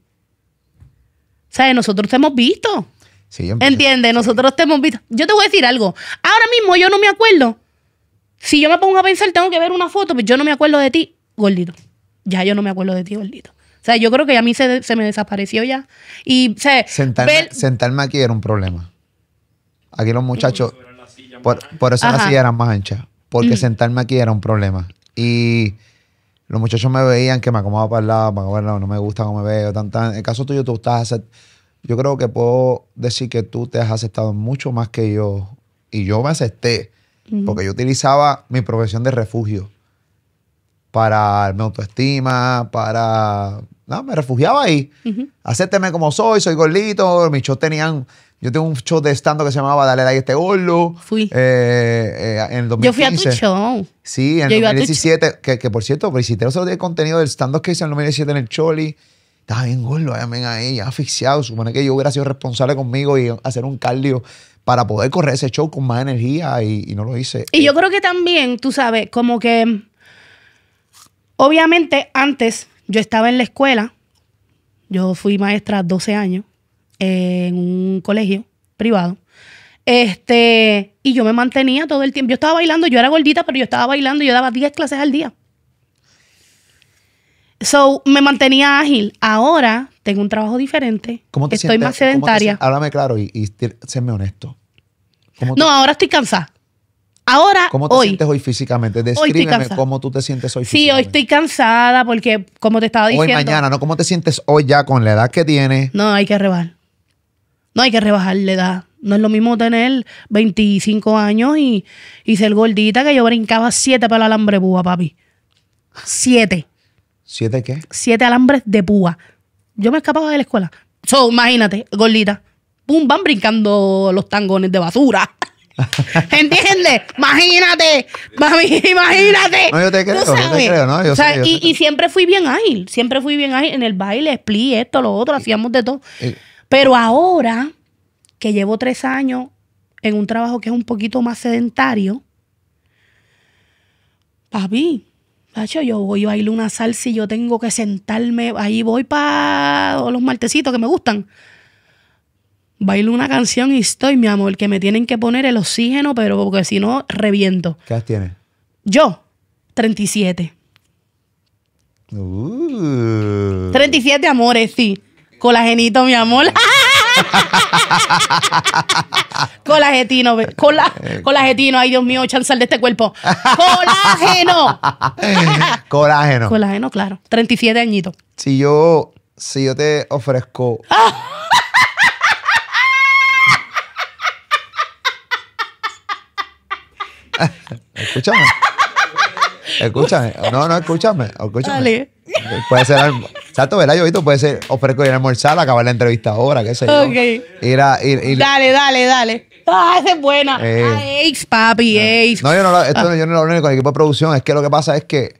¿Sabes? Nosotros te hemos visto. Sí, ¿Entiendes? Nosotros te hemos visto. Yo te voy a decir algo. Ahora mismo yo no me acuerdo si yo me pongo a pensar, tengo que ver una foto, pero pues yo no me acuerdo de ti, gordito. Ya yo no me acuerdo de ti, gordito. O sea, yo creo que a mí se, me desapareció ya. Y, sentarme, aquí era un problema. Aquí los muchachos, por, eso las sillas eran más anchas. Porque mm. sentarme aquí era un problema. Y los muchachos me veían que me acomodaba para el lado, para el no me gusta cómo me veo. Tan, En el caso tuyo, tú estás Yo creo que puedo decir que tú te has aceptado mucho más que yo. Y yo me acepté porque yo utilizaba mi profesión de refugio para mi autoestima, para... No, me refugiaba ahí. Uh Acépteme como soy, soy gordito. Mis shows tenían... Yo tengo un show de stand que se llamaba Dale like este gordo. Fui. Eh, eh, en el 2015. Yo fui a tu show. Sí, en el 2017. Que, que, por cierto, visité los el contenido del stand que hice en el 2017 en el Choli. Estaba bien gordo, ven ahí, asfixiado. Supone que yo hubiera sido responsable conmigo y hacer un cardio para poder correr ese show con más energía y, no lo hice. Y yo eh, creo que también, tú sabes, como que obviamente antes yo estaba en la escuela, yo fui maestra 12 años eh, en un colegio privado. Este, y yo me mantenía todo el tiempo. Yo estaba bailando, yo era gordita, pero yo estaba bailando, y yo daba 10 clases al día. So, me mantenía ágil. Ahora tengo un trabajo diferente. te Estoy más sedentaria. háblame claro y, y séme honesto. No, ahora estoy cansada. Ahora, ¿Cómo te sientes hoy físicamente? Descríbeme cómo tú te sientes hoy físicamente. Sí, hoy estoy cansada porque, como te estaba diciendo. Hoy, mañana, ¿no? ¿Cómo te sientes hoy ya con la edad que tienes? No, hay que rebajar. No hay que rebajar la edad. No es lo mismo tener 25 años y, y ser gordita que yo brincaba siete para el alambre púa, papi. Siete. ¿Siete qué? Siete alambres de púa. Yo me escapaba de la escuela. So, imagínate, gordita pum, van brincando los tangones de basura. ¿Entiendes? Imagínate, mami, imagínate. No, yo te creo, te ¿no? y, siempre fui bien ágil, siempre fui bien ágil en el baile, split, esto, lo otro, hacíamos de todo. Pero ahora que llevo tres años en un trabajo que es un poquito más sedentario, papi, mí, yo voy a bailar una salsa y yo tengo que sentarme, ahí voy para los martesitos que me gustan bailo una canción y estoy, mi amor, que me tienen que poner el oxígeno, pero porque si no, reviento. ¿Qué edad tienes? Yo, 37. 37 uh. amores, sí. Colagenito, mi amor. Colagetino, cola, colagetino, ay Dios mío, chanzal de este cuerpo. Colágeno. Colágeno. Colágeno, claro. 37 añitos. Si yo, si yo te ofrezco escúchame. Escúchame. No, no, escúchame. Escúchame. Dale. Puede ser. Exacto, ¿verdad? Yo puede ser ir a almorzar, acabar la entrevista ahora, qué sé yo. Ok. Dale, dale, dale. Ah, esa es buena. Eh. Ah, papi, ah. Ace. No, yo no, lo, esto, ah. yo no lo con el equipo de producción. Es que lo que pasa es que.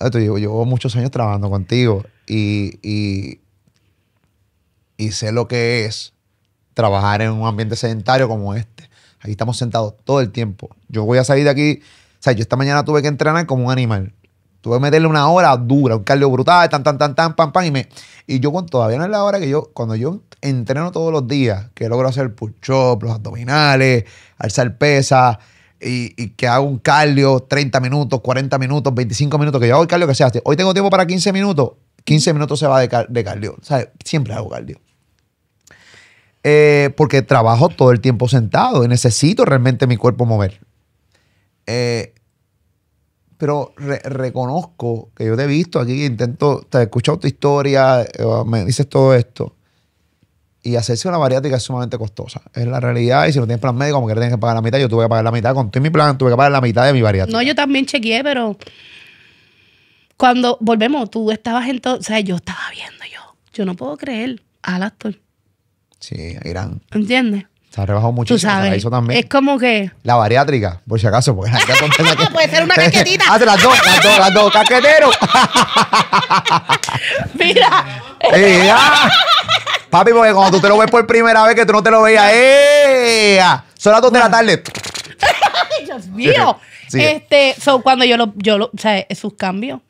Esto, yo llevo muchos años trabajando contigo y, y sé lo que es trabajar en un ambiente sedentario como este. Aquí estamos sentados todo el tiempo. Yo voy a salir de aquí. O sea, yo esta mañana tuve que entrenar como un animal. Tuve que meterle una hora dura, un cardio brutal, tan, tan, tan, tan, pam, pam. Y, me, y yo con, todavía no es la hora que yo, cuando yo entreno todos los días, que logro hacer push-up, los abdominales, alzar pesas, y, que hago un cardio 30 minutos, 40 minutos, 25 minutos, que yo hago cardio que sea. Hoy tengo tiempo para 15 minutos, 15 minutos se va de, de cardio. O sea, siempre hago cardio. Eh, porque trabajo todo el tiempo sentado y necesito realmente mi cuerpo mover. Eh, pero reconozco que yo te he visto aquí, intento, te he escuchado tu historia, eh, oh, me dices todo esto. Y hacerse una variática es sumamente costosa. Es la realidad. Y si no tienes plan médico, como que tienes que pagar la mitad, yo tuve que pagar la mitad. Con mi plan, tuve que pagar la mitad de mi variática. No, yo también chequeé, pero cuando volvemos, tú estabas en O sea, yo estaba viendo yo. Yo no puedo creer. Alastor. Sí, Irán. ¿Entiendes? Se ha rebajado muchísimo. Tú Eso también. Es como que. La bariátrica, por si acaso, porque Puede ser una caquetita. Hace ah, las dos, las dos, las dos, Mira. Papi, porque cuando tú te lo ves por primera vez que tú no te lo veías, ¡eh! Son las dos de la tarde. Dios mío. Este, cuando yo lo, yo lo, o sea, sus cambios.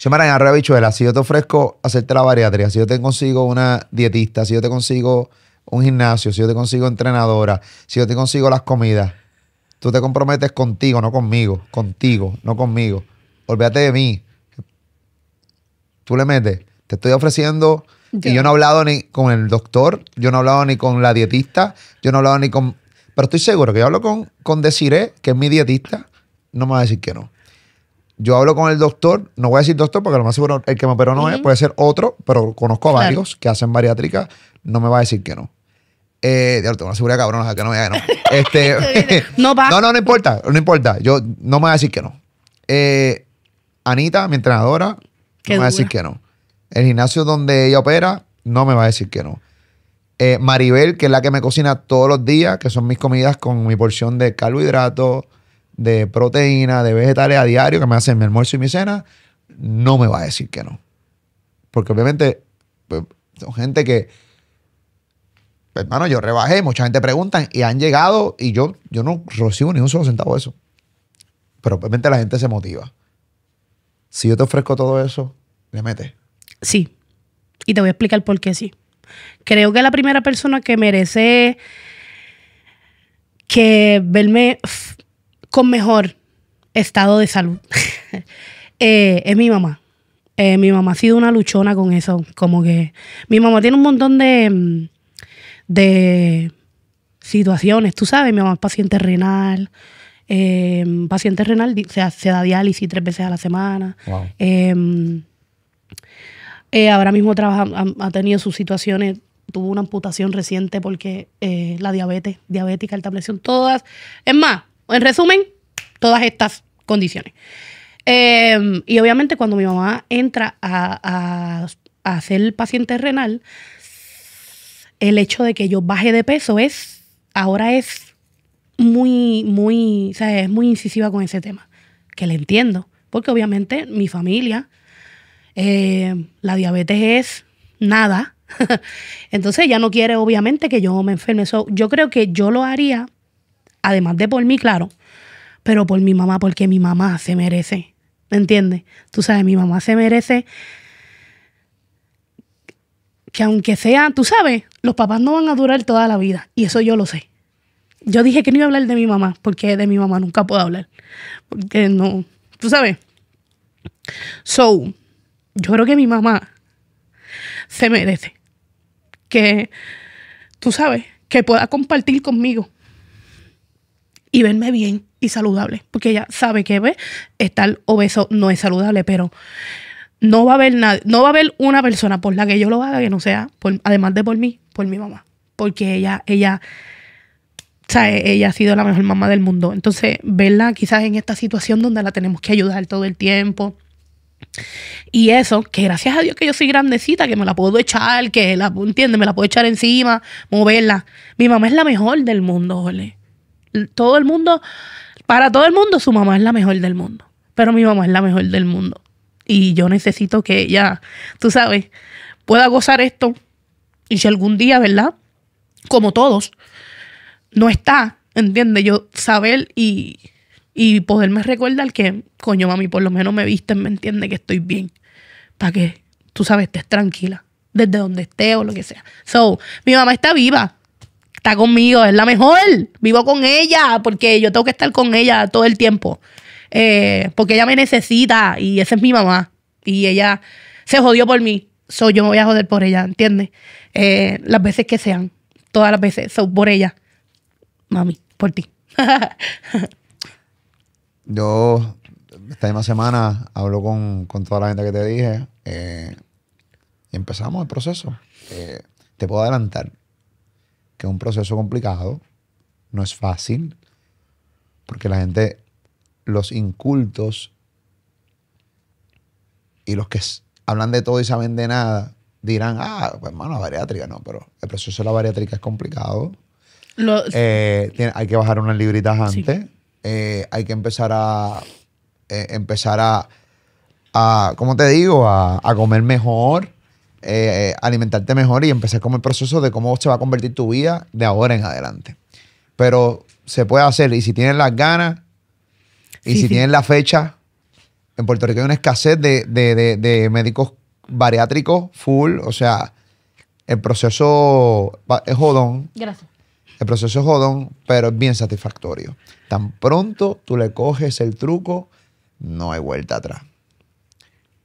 Yo, en bichuela, si yo te ofrezco hacerte la bariatría, si yo te consigo una dietista, si yo te consigo un gimnasio, si yo te consigo entrenadora, si yo te consigo las comidas, tú te comprometes contigo, no conmigo, contigo, no conmigo. Olvídate de mí. Tú le metes, te estoy ofreciendo... Y yo no he hablado ni con el doctor, yo no he hablado ni con la dietista, yo no he hablado ni con... Pero estoy seguro que yo hablo con, con Desiree, que es mi dietista, no me va a decir que no. Yo hablo con el doctor, no voy a decir doctor porque lo más seguro el que me operó no es, puede ser otro, pero conozco a varios que hacen bariátrica, no me va a decir que no. Eh, tengo una seguridad cabrona, o que no me diga que no. Este, no, va. no, no, no importa, no importa. Yo no me va a decir que no. Eh, Anita, mi entrenadora, no me va a decir que no. El gimnasio donde ella opera, no me va a decir que no. Eh, Maribel, que es la que me cocina todos los días, que son mis comidas con mi porción de carbohidratos, de proteína, de vegetales a diario que me hacen mi almuerzo y mi cena, no me va a decir que no. Porque obviamente pues, son gente que, hermano, yo rebajé, mucha gente pregunta y han llegado y yo, yo no recibo ni un solo centavo de eso. Pero obviamente la gente se motiva. Si yo te ofrezco todo eso, le metes. Sí. Y te voy a explicar por qué sí. Creo que la primera persona que merece que verme con mejor estado de salud eh, es mi mamá. Eh, mi mamá ha sido una luchona con eso. Como que mi mamá tiene un montón de, mm, de situaciones. Tú sabes, mi mamá es paciente renal. Eh, paciente renal se, se, da diálisis tres veces a la semana. ahora mismo ha, tenido sus situaciones. Tuvo una amputación reciente porque la diabetes, diabética, alta presión, todas. Es más, en resumen, todas estas condiciones. Em, y obviamente cuando mi mamá entra a, ser paciente renal, el hecho de que yo baje de peso es, ahora es muy, muy, o sea, es muy incisiva con ese tema, que le entiendo, porque obviamente mi familia, eh, la diabetes es nada, entonces ella no quiere obviamente que yo me enferme. yo creo que yo lo haría además de por mí, claro, pero por mi mamá, porque mi mamá se merece. ¿Me entiendes? Tú sabes, mi mamá se merece que aunque sea, tú sabes, los papás no van a durar toda la vida. Y eso yo lo sé. Yo dije que no iba a hablar de mi mamá, porque de mi mamá nunca puedo hablar. Porque no, tú sabes. So, yo creo que mi mamá se merece que, tú sabes, que pueda compartir conmigo y verme bien y saludable, porque ella sabe que estar obeso no es saludable, pero no va a haber nada, no va a haber una persona por la que yo lo haga que no sea, por, además de por mí, por mi mamá, porque ella, ella, ella ha sido la mejor mamá del mundo. Entonces, verla quizás en esta situación donde la tenemos que ayudar todo el tiempo. Y eso, que gracias a Dios que yo soy grandecita, que me la puedo echar, que la, entiende, me la puedo echar encima, moverla. Mi mamá es la mejor del mundo, ole todo el mundo, para todo el mundo, su mamá es la mejor del mundo. Pero mi mamá es la mejor del mundo. Y yo necesito que ella, tú sabes, pueda gozar esto. Y si algún día, ¿verdad? Como todos, no está, ¿entiendes? Yo saber y, y poderme recordar que, coño, mami, por lo menos me viste me entiende que estoy bien. Para que, tú sabes, estés tranquila. Desde donde esté o lo que sea. So, mi mamá está viva está conmigo, es la mejor, vivo con ella, porque yo tengo que estar con ella todo el tiempo, eh, porque ella me necesita y esa es mi mamá, y ella se jodió por mí, soy yo me voy a joder por ella, ¿entiendes? Eh, las veces que sean, todas las veces, son por ella, mami, por ti. yo esta misma semana hablo con, toda la gente que te dije eh, y empezamos el proceso. te puedo adelantar, que es un proceso complicado, no es fácil, porque la gente, los incultos y los que hablan de todo y saben de nada, dirán, ah, pues hermano, la bariátrica no, pero el proceso de la bariátrica es complicado. Eh, hay que bajar unas libritas antes, eh, hay que empezar a, eh, empezar a, ¿cómo te digo?, a, a comer mejor eh, alimentarte mejor y empezar con el proceso de cómo se va a convertir tu vida de ahora en adelante. Pero se puede hacer y si tienes las ganas y si tienes la fecha, en Puerto Rico hay una escasez de, de médicos bariátricos full, o sea, el proceso es jodón. Gracias. El proceso es jodón, pero es bien satisfactorio. Tan pronto tú le coges el truco, no hay vuelta atrás.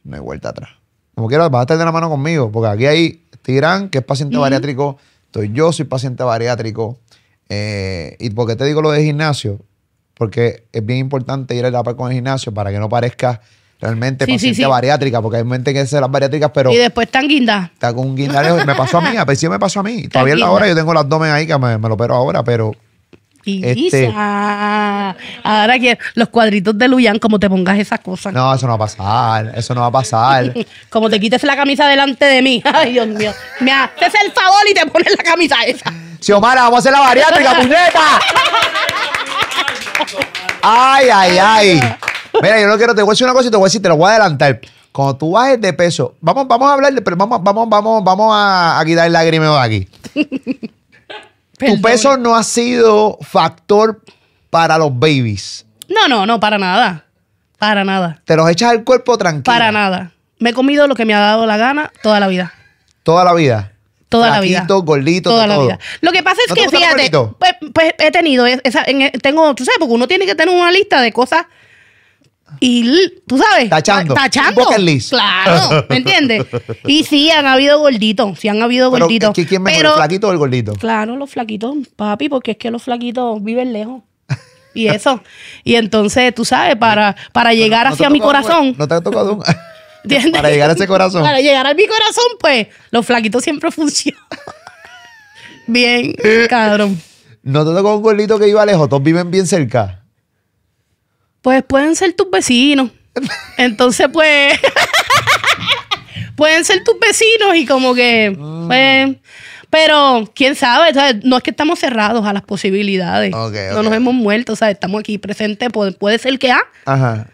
No hay vuelta atrás. Como quieras, vas a estar de la mano conmigo, porque aquí hay Tirán, que es paciente bariátrico, yo, soy paciente bariátrico. Eh, ¿Y porque te digo lo de gimnasio? Porque es bien importante ir a la par con el gimnasio para que no parezca realmente paciente bariátrica, porque hay gente que se las bariátricas, pero. Y después están guinda, Está con un me pasó a mí, a si me pasó a mí. Todavía en la hora yo tengo el abdomen ahí, que me, me lo pero ahora, pero este, ahora que los cuadritos de Luyan, como te pongas esas cosas. No, eso no va a pasar, eso no va a pasar. como te quites la camisa delante de mí. Ay, Dios mío. Me haces el favor y te pones la camisa esa. Omar, vamos a hacer la bariátrica, puñeta. ay, ay, ay. Mira, yo no quiero, te voy a decir una cosa y te voy a decir, te lo voy a adelantar. Cuando tú bajes de peso, vamos, vamos a hablar pero vamos, vamos, vamos, vamos a, quitar el De aquí. Tu peso no ha sido factor para los babies. No, no, no, para nada. Para nada. Te los echas al cuerpo tranquilo. Para nada. Me he comido lo que me ha dado la gana toda la vida. Toda la vida. Toda la vida. gordito, toda la vida. Lo que pasa es que, fíjate, pues, pues, he tenido, esa, tengo, tú sabes, porque uno tiene que tener una lista de cosas y tú sabes, tachando. Tachando. Claro, ¿me entiendes? Y sí, han habido gorditos, sí han habido gorditos. ¿Quién mejor, el flaquito o el gordito? Claro, los flaquitos, papi, porque es que los flaquitos viven lejos. Y eso. Y entonces, tú sabes, para, para llegar hacia mi corazón. ¿No te ha tocado un- para llegar a ese corazón? Para llegar a mi corazón, pues, los flaquitos siempre funcionan. Bien, cabrón. ¿No te tocó un gordito que iba lejos? Todos viven bien cerca. Pues pueden ser tus vecinos. Entonces, pues. pueden ser tus vecinos y como que. Ah. Pues, pero quién sabe, no es que estamos cerrados a las posibilidades. no nos hemos muerto, sea, estamos aquí presentes. Puede ser que ha, ah, Ajá.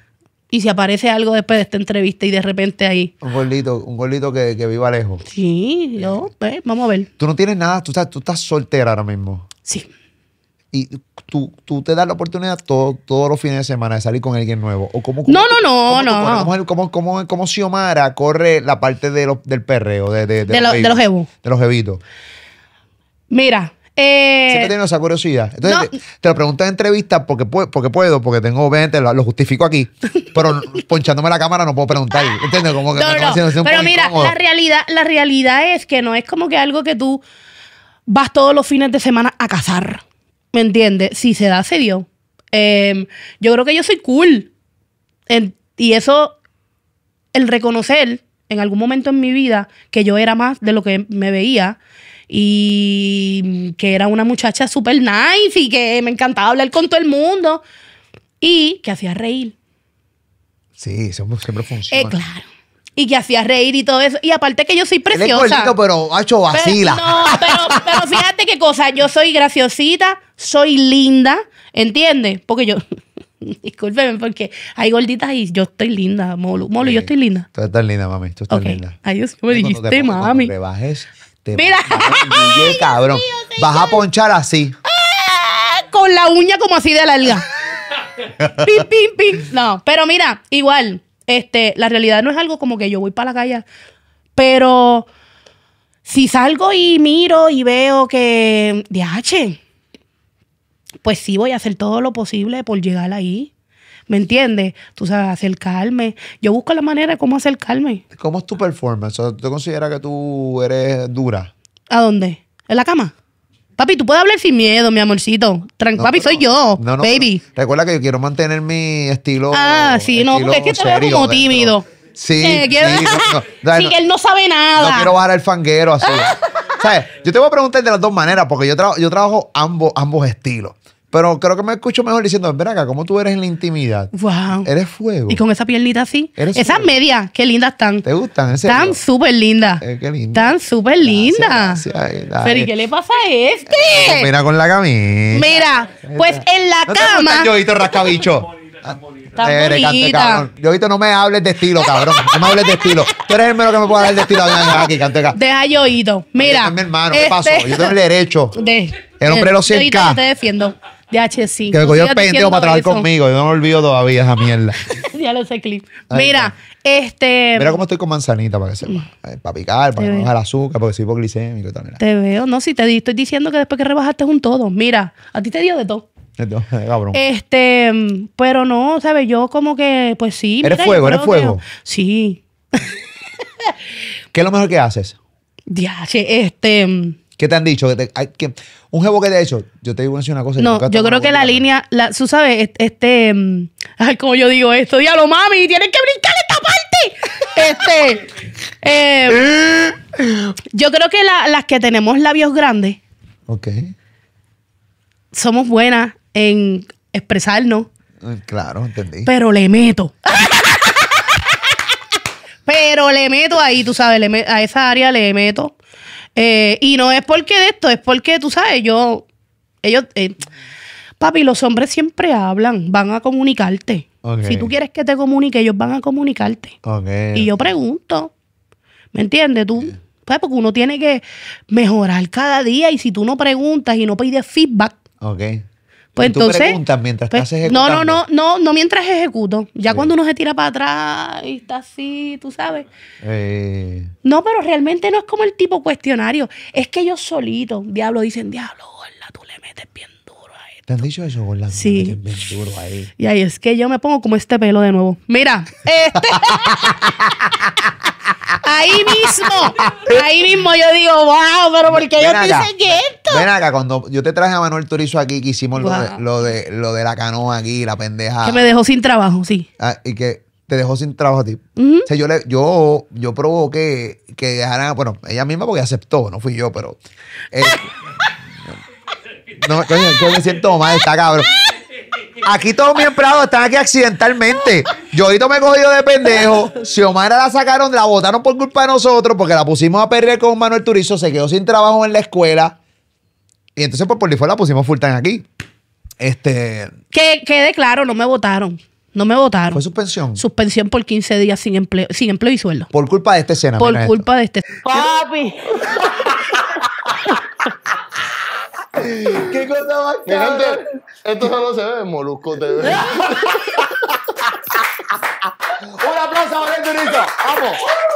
Y si aparece algo después de esta entrevista y de repente ahí. Un gordito, un gordito que, que viva lejos. Sí, yo, pues, vamos a ver. Tú no tienes nada, tú estás, tú estás soltera ahora mismo. Sí y tú, tú te das la oportunidad todos los fines de semana de salir con alguien nuevo. O cómo, no, no, no, cómo, no. Cómo, cómo, Xiomara corre la parte de del perreo, de, los, de los De Mira, eh, Siempre he esa curiosidad. Entonces, te, lo pregunto en entrevista porque, porque puedo, porque tengo, 20, lo, justifico aquí, pero ponchándome la cámara no puedo preguntar. ¿Entiendes? Como que Pero mira, la realidad, la realidad es que no es como que algo que tú vas todos los fines de semana a cazar. ¿Me entiendes? Si se da, se dio. Em, yo creo que yo soy cool. y eso, el reconocer en algún momento en mi vida que yo era más de lo que me veía y que era una muchacha súper nice y que me encantaba hablar con todo el mundo y que hacía reír. Sí, eso siempre funciona. Eh, claro y que hacía reír y todo eso. Y aparte que yo soy preciosa. Él es cortito, pero vacila. Pero, no, pero, fíjate qué cosa. Yo soy graciosita, soy linda, ¿entiendes? Porque yo... Discúlpeme, porque hay gorditas y yo estoy linda, molo. Molo, yo estoy linda. Tú estás linda, mami. Tú estás linda. Ay, Dios, me dijiste, mami. Cuando bajes, Mira. cabrón. vas a ponchar así. Ah, con la uña como así de larga. pim, pim, pim. No, pero mira, igual este, la realidad no es algo como que yo voy para la calle, pero si salgo y miro y veo que, H, pues sí voy a hacer todo lo posible por llegar ahí. ¿Me entiendes? Tú sabes, acercarme. Yo busco la manera de cómo acercarme. ¿Cómo es tu performance? ¿Tú consideras que tú eres dura? ¿A dónde? ¿En la cama? Papi, tú puedes hablar sin miedo, mi amorcito. Tranquilo, papi, soy yo, no, no, baby. Recuerda que yo quiero mantener mi estilo. Ah, sí, no, porque es que te veo como tímido. Sí, que sí, que él no sabe nada. No quiero bajar el fanguero así. ¿Sabes? Yo te voy a preguntar de las dos maneras, porque yo, yo trabajo ambos, ambos estilos. Pero creo que me escucho mejor diciendo, ven acá, ¿cómo tú eres en la intimidad? Wow. Eres fuego. Y con esa piernita así. Esas medias, qué lindas están. ¿Te gustan? Están súper lindas. Eh, qué lindas. Están súper lindas. Pero ¿y qué le pasa a este? Eh, mira con la camisa. Mira, pues en la ¿No cama. yo gustan, rascabicho? Tan eres cante bonita. Yo ahorita no me hables de estilo, cabrón. No me hables de estilo. Tú eres el menos que me puede hablar de estilo. aquí, cabrón. Deja Yoito. Mira. Este mi hermano. ¿Qué pasó? Yo tengo el derecho. De... El hombre de los 100K. Yo te defiendo h sí. Que cogió el pendejo para trabajar conmigo. Yo no me olvido todavía esa mierda. ya lo sé, clip. Mira, este. Mira cómo estoy con manzanita para que se... Mm. Para picar, para que no el azúcar, porque soy hipoglicémico y tal. Te veo. No, si te estoy diciendo que después que rebajaste es un todo. Mira, a ti te dio de todo. De todo, Cabrón. Este, pero no, ¿sabes? Yo como que, pues sí. Eres fuego, eres fuego. Sí. ¿Qué es lo mejor que haces? Ya, este. ¿Qué te han dicho? ¿Que que, un jevo que te ha hecho. Yo te digo una cosa. No, yo, creo que la línea, la, tú sabes, este. Mm, ay, como yo digo esto, diablo, mami, tienes que brincar esta parte. este. Em, yo creo que las que tenemos labios grandes. Ok. Somos buenas en expresarnos. Eh, claro, entendí. Pero le meto. pero le meto ahí, tú sabes, a esa área le meto. Eh, y no es porque de esto, es porque tú sabes, yo, ellos, eh, papi, los hombres siempre hablan, van a comunicarte. Si tú quieres que te comunique, ellos van a comunicarte. Y yo pregunto, ¿me entiendes tú? Pues, porque uno tiene que mejorar cada día y si tú no preguntas y no pides feedback, pues preguntas mientras pues, estás ejecutando. No, no, no, no, no mientras ejecuto. Ya cuando uno se tira para atrás y está así, tú sabes. Eh. No, pero realmente no es como el tipo cuestionario. Es que yo solito, diablo, dicen, diablo, gorla, tú le metes bien duro a esto. ¿Te han dicho eso, gorla? Sí. bien duro Y ahí es que yo me pongo como este pelo de nuevo. Mira, este. Ahí mismo, ahí mismo yo digo, wow, pero ¿por qué ellos acá, dicen esto? Ven acá, cuando yo te traje a Manuel Turizo aquí, que hicimos lo, de, lo, de, lo de la canoa aquí, la pendeja. Que me dejó sin trabajo, sí. Ah, y que te dejó sin trabajo a ti. yo, le, yo, yo provoqué que dejaran, bueno, ella misma porque aceptó, no fui yo, pero... Eh, no, yo me siento más está cabrón. Aquí todos mis empleados están aquí accidentalmente. Yo ahorita me he cogido de pendejo. Si Omar la sacaron, la votaron por culpa de nosotros porque la pusimos a perder con Manuel Turizo. Se quedó sin trabajo en la escuela. Y entonces pues, por por fue, la pusimos full time aquí. Este. Que quede claro, no me votaron. No me votaron. ¿Fue suspensión? Suspensión por 15 días sin empleo, sin empleo y sueldo. Por culpa de esta escena. Por culpa de este. Papi. ¿Qué cosa más gente, esto solo se ve en Molusco TV. Un aplauso a el turista.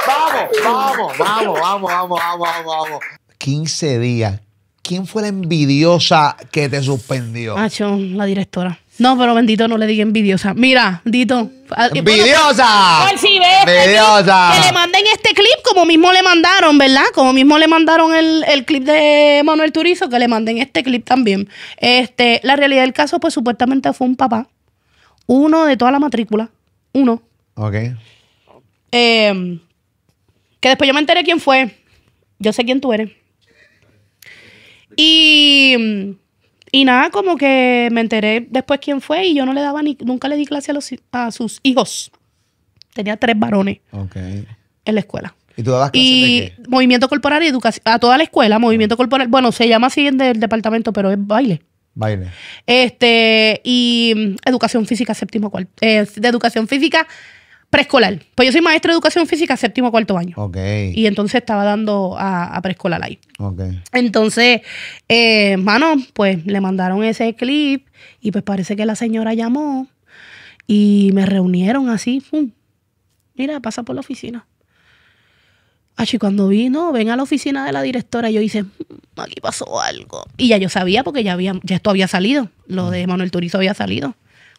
Vamos, vamos, vamos, vamos, vamos, vamos, vamos, vamos. 15 días. ¿Quién fue la envidiosa que te suspendió? Nacho, la directora. No, pero bendito no le diga envidiosa. Mira, Dito. Ah, eh, ¡Envidiosa! Bueno, si que le manden este clip como mismo le mandaron, ¿verdad? Como mismo le mandaron el, clip de Manuel Turizo, que le manden este clip también. Este, la realidad del caso, pues supuestamente fue un papá. Uno de toda la matrícula. Uno. Ok. Em, que después yo me enteré quién fue. Yo sé quién tú eres. Y y nada, como que me enteré después quién fue y yo no le daba ni, nunca le di clase a, los, a sus hijos. Tenía tres varones en la escuela. ¿Y tú dabas clase y Movimiento corporal y educación. A toda la escuela, movimiento ah. corporal. Bueno, se llama así en el departamento, pero es baile. Baile. Este, y mm, educación física, séptimo cuarto. Eh, de educación física, preescolar. Pues yo soy maestra de educación física, séptimo cuarto año. Ok. Y entonces estaba dando a, a preescolar ahí. Ok. Entonces, eh, mano, pues le mandaron ese clip y pues parece que la señora llamó y me reunieron así. Mira, pasa por la oficina. así cuando vino, ven a la oficina de la directora, yo hice, mm, aquí pasó algo. Y ya yo sabía porque ya, había, ya esto había salido, lo mm. de Manuel Turizo había salido.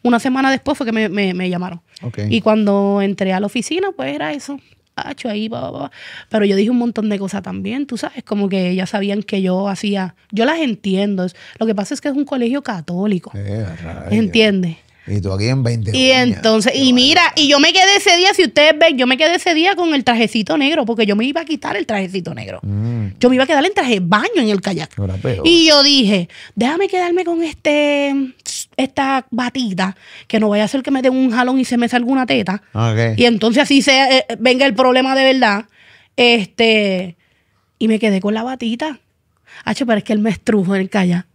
Una semana después fue que me, me, llamaron. Y cuando entré a la oficina, pues era eso. Hacho ahí, pa, Pero yo dije un montón de cosas también, tú sabes, como que ellas sabían que yo hacía. Yo las entiendo. Lo que pasa es que es un colegio católico. Eh, ¿Entiendes? Y tú aquí en 20 Y entonces, y mira, y yo me quedé ese día, si ustedes ven, yo me quedé ese día con el trajecito negro, porque yo me iba a quitar el trajecito negro. Mm. Yo me iba a quedar en traje baño en el kayak. Y yo dije, déjame quedarme con este esta batita, que no vaya a ser que me den un jalón y se me salga una teta. Y entonces así se, eh, venga el problema de verdad. Este, y me quedé con la batita. H, pero es que él me estrujo en el calla.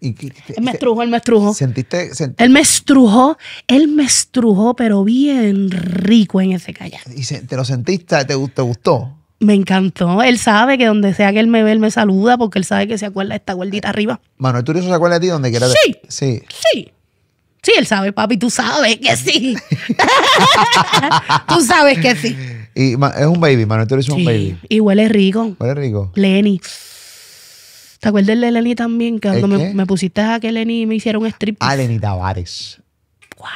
él me estrujó, él me estrujó. ¿Sentiste, Él me estrujó, él me estrujó, pero bien rico en ese calla. ¿Y te lo sentiste? ¿Te, te gustó? Me encantó. Él sabe que donde sea que él me ve, él me saluda porque él sabe que se acuerda de esta guardita eh, arriba. Manuel Turizo se acuerda de ti donde quiera. Sí. Sí. Sí. Sí, él sabe, papi, tú sabes que sí. tú sabes que sí. Y es un baby, Manuel Turizo es un baby. Y huele rico. Huele rico. Lenny. ¿Te acuerdas de Lenny también? Que cuando me, pusiste a que Lenny me hicieron strip. Ah, Lenny Tavares. Wow.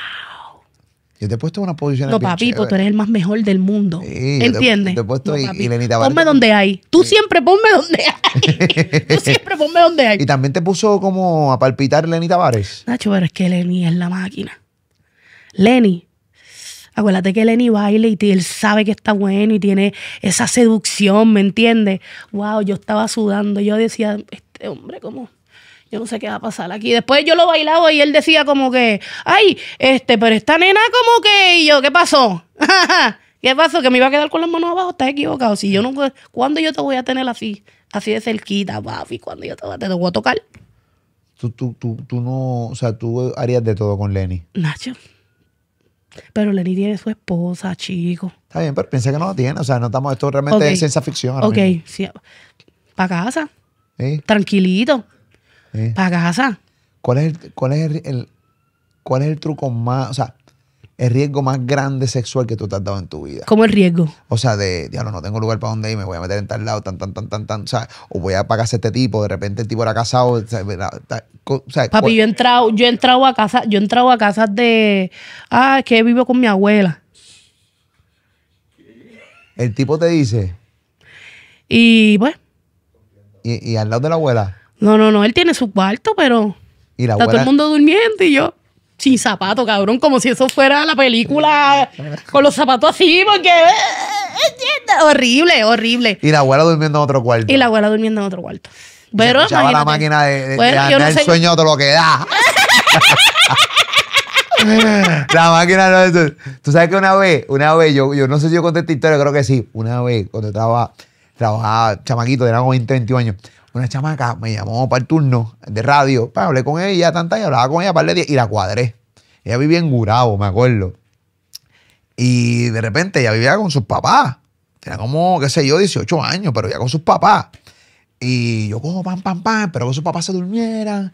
Yo te he puesto en una posición. No, papito, pues, tú eres el más mejor del mundo. entiende ¿Entiendes? Te, he y, y Lenita Ponme donde hay. Tú siempre ponme donde hay. tú siempre ponme donde hay. Y también te puso como a palpitar Lenny Tavares. Nacho, pero es que Lenny es la máquina. Lenny. Acuérdate que Lenny baila y él sabe que está bueno y tiene esa seducción, ¿me entiendes? Wow, yo estaba sudando. Yo decía, este hombre, ¿cómo? yo no sé qué va a pasar aquí. Después yo lo bailaba y él decía como que, ay, este, pero esta nena como que, yo, ¿qué pasó? ¿Qué pasó? Que me iba a quedar con las manos abajo, estás equivocado. Si yo no, ¿cuándo yo te voy a tener así, así de cerquita, papi? ¿Cuándo yo te voy a, tocar? Tú, tú, tú, tú no, o sea, tú harías de todo con Lenny. Nacho. Pero Lenny tiene su esposa, chico. Está bien, pero piensa que no la tiene. O sea, no estamos, esto realmente es ciencia ficción. ok, Para casa. ¿Sí? Tranquilito para casa. ¿Cuál es, el, cuál, es el, ¿Cuál es el truco más, o sea, el riesgo más grande sexual que tú te has dado en tu vida? ¿Cómo el riesgo? O sea, de, diablo, no tengo lugar para donde ir, me voy a meter en tal lado, tan, tan, tan, tan, tan, o sea, o voy a pagarse este tipo, de repente el tipo era casado, o sea, Papi, yo he entrado, yo entrado a casa, yo entrado a casas de, ah, es que vivo con mi abuela. El tipo te dice. Y pues. y al lado de la abuela? No, no, no, él tiene su cuarto, pero ¿Y la está todo el mundo durmiendo y yo sin zapato, cabrón, como si eso fuera la película con los zapatos así, porque eh, horrible, horrible. Y la abuela durmiendo en otro cuarto. Y la abuela durmiendo en otro cuarto. Pero imagínate. la máquina de, de, bueno, de el sueño te lo que da. la máquina no Tú sabes que una vez, una vez, yo, yo no sé si yo conté esta historia, creo que sí. Una vez, cuando estaba, trabajaba, chamaquito, tenía como 20, 21 años una chamaca me llamó para el turno de radio. hablé con ella tanta y hablaba con ella para el día y la cuadré. Ella vivía en Gurabo, me acuerdo. Y de repente ella vivía con sus papás. Era como, qué sé yo, 18 años, pero ya con sus papás. Y yo como oh, pam, pam, pam, pero que sus papás se durmieran.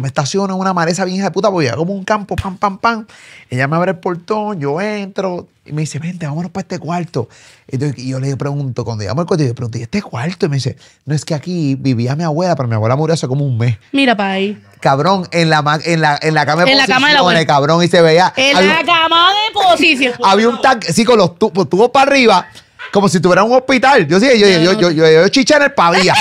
me estaciono en una maleza bien hija de puta, porque como un campo, pam, pam, pam. Ella me abre el portón, yo entro y me dice, vente, vámonos para este cuarto. y yo le pregunto, cuando llegamos al cuarto, yo le pregunto, ¿y este cuarto? Y me dice, no es que aquí vivía mi abuela, pero mi abuela murió hace como un mes. Mira para ahí. Cabrón, en la, en la, en la cama de en la cabrón, y se veía. En la cama de posición. había un tanque, sí, con los tubos, para arriba como si tuviera un hospital. Yo sí, yo, yo, yo, yo, chiché en el pavía.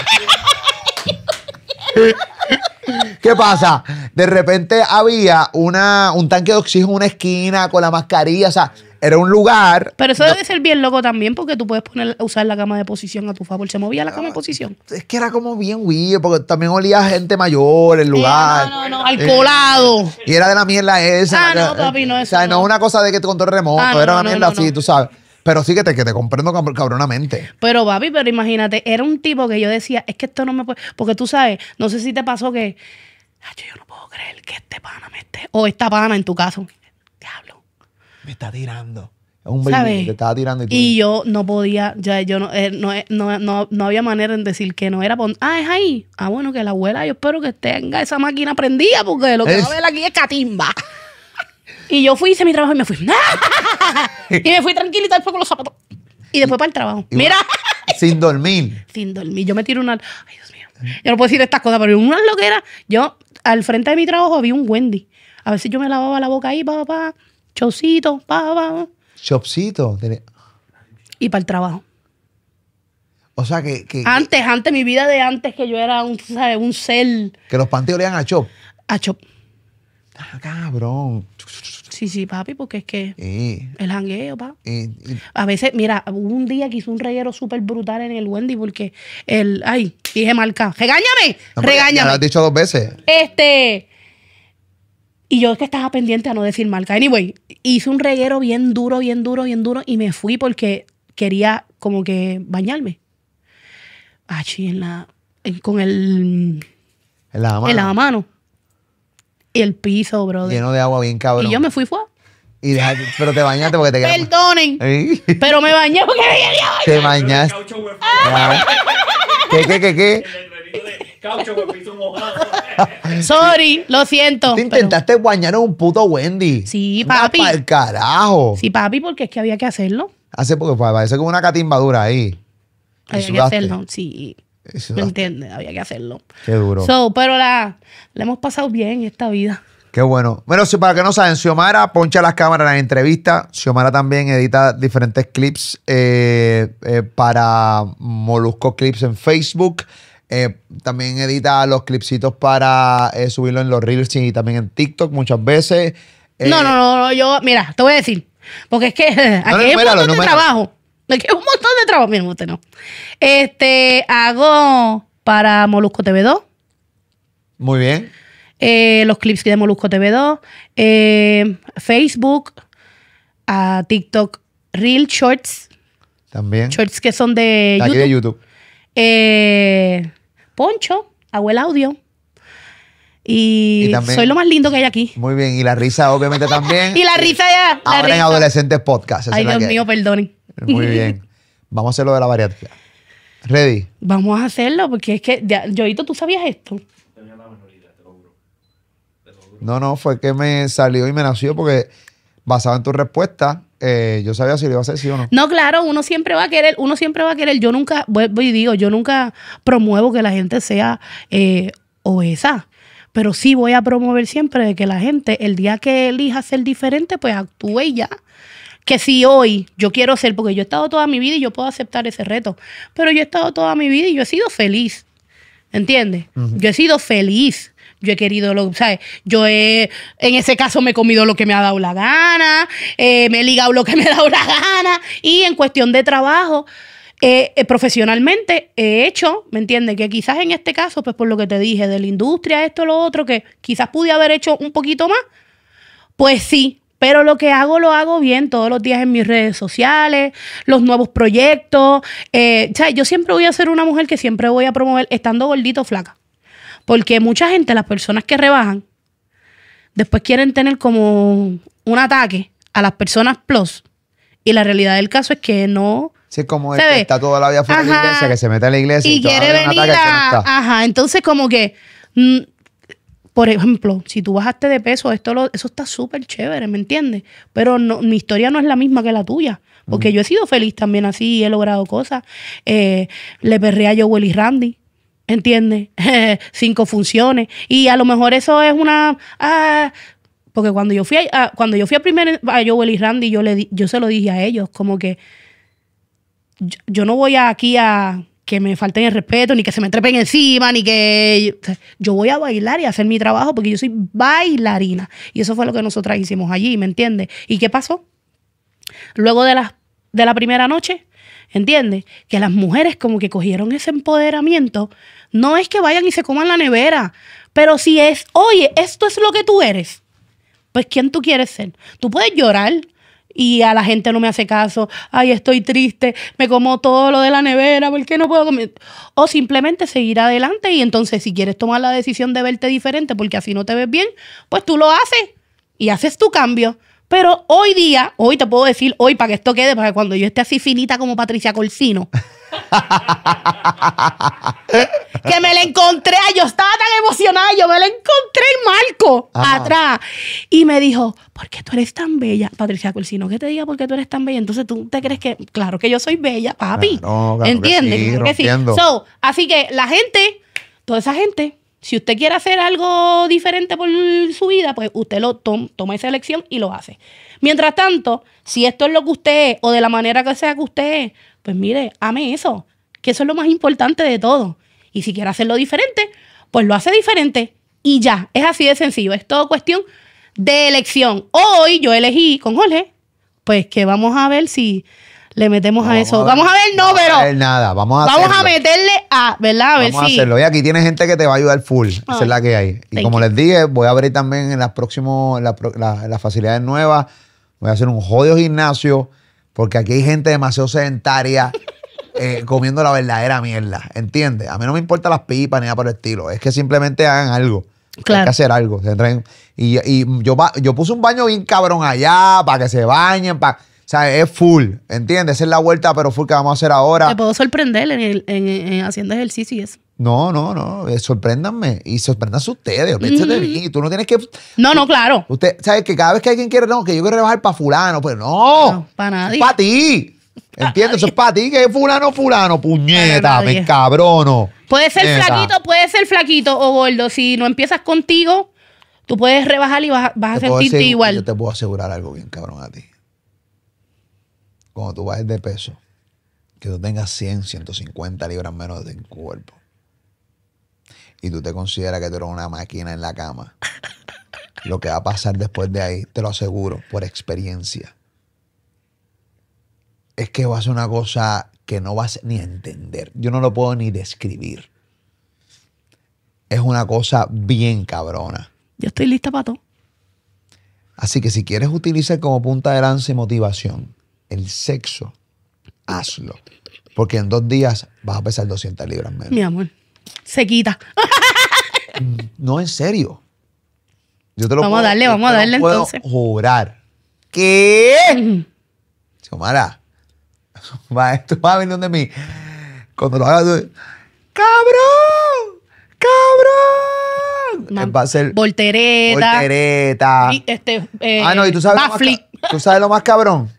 ¿Qué pasa? De repente había una, un tanque de oxígeno en una esquina con la mascarilla, o sea, era un lugar. Pero eso debe ser bien loco también, porque tú puedes poner, usar la cama de posición a tu favor. ¿Se movía la cama de ah, posición? Es que era como bien weird, porque también olía gente mayor el eh, lugar. no, no, no, eh, al colado. y era de la mierda esa. Ah, no, eh, no, O sea, no es una cosa de que con el remoto, ah, era una mierda así, tú sabes. Pero sí que te, comprendo cabronamente. Pero, papi, pero imagínate, era un tipo que yo decía, es que esto no me puede. Porque tú sabes, no sé si te pasó que. yo no puedo creer que este pana me esté. O esta pana en tu caso. Diablo. Me está tirando. Es un baby te estaba tirando. Y, y yo no podía, ya, yo no, eh, eh, no, no, no, había manera en decir que no era. ah, es ahí. Ah, bueno, que la abuela, yo espero que tenga esa máquina prendida porque lo que va a ver aquí es catimba. Y yo fui, hice mi trabajo y me fui. y me fui tranquilita después con los zapatos. Y después para el trabajo. Mira. Sin dormir. Sin dormir. Yo me tiro una. Ay, Dios mío. Yo no puedo decir estas cosas, pero una loquera. Yo, al frente de mi trabajo había un Wendy. A ver si yo me lavaba la boca ahí, pa, pa, Chocito, pa, pa. Y para el trabajo. O sea que, Antes, antes, mi vida de antes, que yo era un, ¿sabes? un cel. Que los panteos eran a Chop. A Chop. Ah, cabrón. Sí, sí, papi, porque es que eh. el hangueo, pa. Eh, eh. A veces, mira, hubo un día que hizo un reguero súper brutal en el Wendy porque el, ay, dije marca, regáñame, regáñame. Ya lo has dicho dos veces. Este, y yo es que estaba pendiente a no decir marca. Anyway, hice un reguero bien duro, bien duro, bien duro y me fui porque quería como que bañarme. Ah, en la, en, con el... El lavamano. El y el piso, brother. Lleno de agua bien cabrón. Y yo me fui, fue. Y pero te bañaste porque te quedaste. Perdonen, pero me bañé porque me quedé. Te bañaste. ¿Qué, ¿Qué, qué, qué, qué? El con de caucho piso mojado. Sorry, lo siento. Te intentaste bañar en un puto Wendy. Sí, papi. Para el carajo. Sí, papi, porque es que había que hacerlo. Hace poco, fue, pues, parece como una catimbadura ahí. que hacerlo, sí. ¿Me entiendes? Había que hacerlo. Qué duro. pero la, hemos pasado bien esta vida. Qué bueno. Bueno, si para que no saben, Xiomara poncha las cámaras en las entrevistas. Xiomara también edita diferentes clips eh, eh, para Molusco Clips en Facebook. Eh, también edita los clipsitos para subirlo en los Reels y también en TikTok muchas veces. no, no, no, yo, mira, te voy a decir. Porque es que aquí es un de trabajo. que es un montón de trabajo. mismo no. Este, hago para Molusco TV2. Muy bien. Eh, los clips de Molusco TV2. Eh, Facebook. A ah, TikTok. Real Shorts. También. Shorts que son de Aquí YouTube. de YouTube. Eh, Poncho. Hago el audio. Y, soy lo más lindo que hay aquí. Muy bien. Y la risa, obviamente, también. y la risa ya. Ahora en Adolescentes Podcast. Ay, Dios mío, perdonen. Muy bien. Vamos a hacer lo de la variante. Ready. Vamos a hacerlo, porque es que, Yoito, ¿tú sabías esto? No, no, fue que me salió y me nació porque basado en tu respuesta, eh, yo sabía si le iba a hacer sí o no. No, claro, uno siempre va a querer, uno siempre va a querer. Yo nunca, voy y digo, yo nunca promuevo que la gente sea eh, obesa. Pero sí voy a promover siempre de que la gente, el día que elija ser diferente, pues actúe y ya que si hoy yo quiero ser, porque yo he estado toda mi vida y yo puedo aceptar ese reto, pero yo he estado toda mi vida y yo he sido feliz, ¿entiendes? Yo he sido feliz. Yo he querido lo, ¿sabes? Yo he, en ese caso me he comido lo que me ha dado la gana, eh, me he ligado lo que me ha dado la gana, y en cuestión de trabajo, eh, eh, profesionalmente he hecho, ¿me entiendes? Que quizás en este caso, pues por lo que te dije, de la industria, esto, lo otro, que quizás pude haber hecho un poquito más, pues sí, pero lo que hago, lo hago bien todos los días en mis redes sociales, los nuevos proyectos. Eh, ¿sabes? Yo siempre voy a ser una mujer que siempre voy a promover estando gordito flaca. Porque mucha gente, las personas que rebajan, después quieren tener como un ataque a las personas plus. Y la realidad del caso es que no. Sí, como este, está toda la vida fuera de la iglesia, que se mete a la iglesia y, y quiere venir a. ajá, entonces como que mm, por ejemplo, si tú bajaste de peso, esto eso está súper chévere, ¿me entiendes? Pero no, mi historia no es la misma que la tuya, porque yo he sido feliz también así, y he logrado cosas. Eh, le perré a Joel y Randy, ¿entiendes? Cinco funciones. Y a lo mejor eso es una... Ah, porque cuando yo fui a, ah, cuando yo fui a primera a Joel y Randy, yo, le, yo se lo dije a ellos, como que yo no voy aquí a que me falten el respeto, ni que se me trepen encima, ni que yo voy a bailar y a hacer mi trabajo porque yo soy bailarina. Y eso fue lo que nosotras hicimos allí, ¿me entiendes? ¿Y qué pasó? Luego de la, de la primera noche, ¿entiendes? Que las mujeres como que cogieron ese empoderamiento. No es que vayan y se coman la nevera, pero si es, oye, esto es lo que tú eres, pues ¿quién tú quieres ser? Tú puedes llorar, y a la gente no me hace caso. Ay, estoy triste, me como todo lo de la nevera, ¿por qué no puedo comer? O simplemente seguir adelante y entonces si quieres tomar la decisión de verte diferente porque así no te ves bien, pues tú lo haces y haces tu cambio. Pero hoy día, hoy te puedo decir, hoy para que esto quede, para que cuando yo esté así finita como Patricia Colcino. que me la encontré, yo estaba tan emocionada, yo me la encontré en Marco atrás y me dijo, ¿por qué tú eres tan bella? Patricia pues, no que te diga por qué tú eres tan bella, entonces tú te crees que, claro que yo soy bella, papi, No, claro ¿entiendes? así que la gente, toda esa gente, si usted quiere hacer algo diferente por su vida, pues usted lo toma, esa elección y lo hace. Mientras tanto, si esto es lo que usted es o de la manera que sea que usted pues mire, ame eso, que eso es lo más importante de todo. Y si quiere hacerlo diferente, pues lo hace diferente y ya, es así de sencillo, es todo cuestión de elección. Hoy yo elegí con Jorge, pues que vamos a ver si le metemos a eso. Vamos a ver, no, pero. ver nada, vamos a Vamos a meterle a, ¿verdad? A ver vamos a hacerlo. Y aquí tiene gente que te va a ayudar full. esa es ah, la que hay. Y como les dije, voy a abrir también en las próximas, las la, facilidades nuevas. Voy a hacer un jodido gimnasio porque aquí hay gente demasiado sedentaria eh, comiendo la verdadera mierda. ¿Entiendes? A mí no me importan las pipas ni nada por el estilo. Es que simplemente hagan algo. Claro. Hay que hacer algo. Y, y yo, yo puse un baño bien cabrón allá para que se bañen, O sea, es full, ¿entiendes? Esa es la vuelta, pero full que vamos a hacer ahora. Te puedo sorprender en, el, en, haciendo ejercicio y eso. No, no, no. Eh, sorpréndanme y sorpréndanse ustedes. Y bien y Tú no tienes que. No, no, claro. Usted, ¿sabes? Que cada vez que alguien quiere, no, que yo quiero rebajar para fulano. Pues no. no para nadie. Para ti. Entiendo, Eso es para ti, que fulano, fulano. Puñeta, me cabrono. Puede ser flaquito, puede ser flaquito o gordo. Si no empiezas contigo, tú puedes rebajar y vas, a sentirte igual. Yo te puedo asegurar algo bien, cabrón, a ti. Cuando tú bajes de peso, que tú tengas 100, 150 libras menos de tu cuerpo y tú te consideras que tú eres una máquina en la cama, lo que va a pasar después de ahí, te lo aseguro, por experiencia, es que va a ser una cosa que no vas ni a entender. Yo no lo puedo ni describir. Es una cosa bien cabrona. Yo estoy lista para todo. Así que si quieres utilizar como punta de lanza y motivación el sexo, hazlo. Porque en dos días vas a pesar 200 libras menos. Mi amor se quita. Mm, no, en serio. Yo te lo vamos a darle, vamos a darle puedo entonces. Jurar. ¿Qué? Xiomara, esto va a venir donde mí. Cuando lo hagas, tú... ¡cabrón! ¡Cabrón! va a ser. Voltereta. Voltereta. este, eh, ah, no, y tú sabes, lo más, tú sabes lo más cabrón.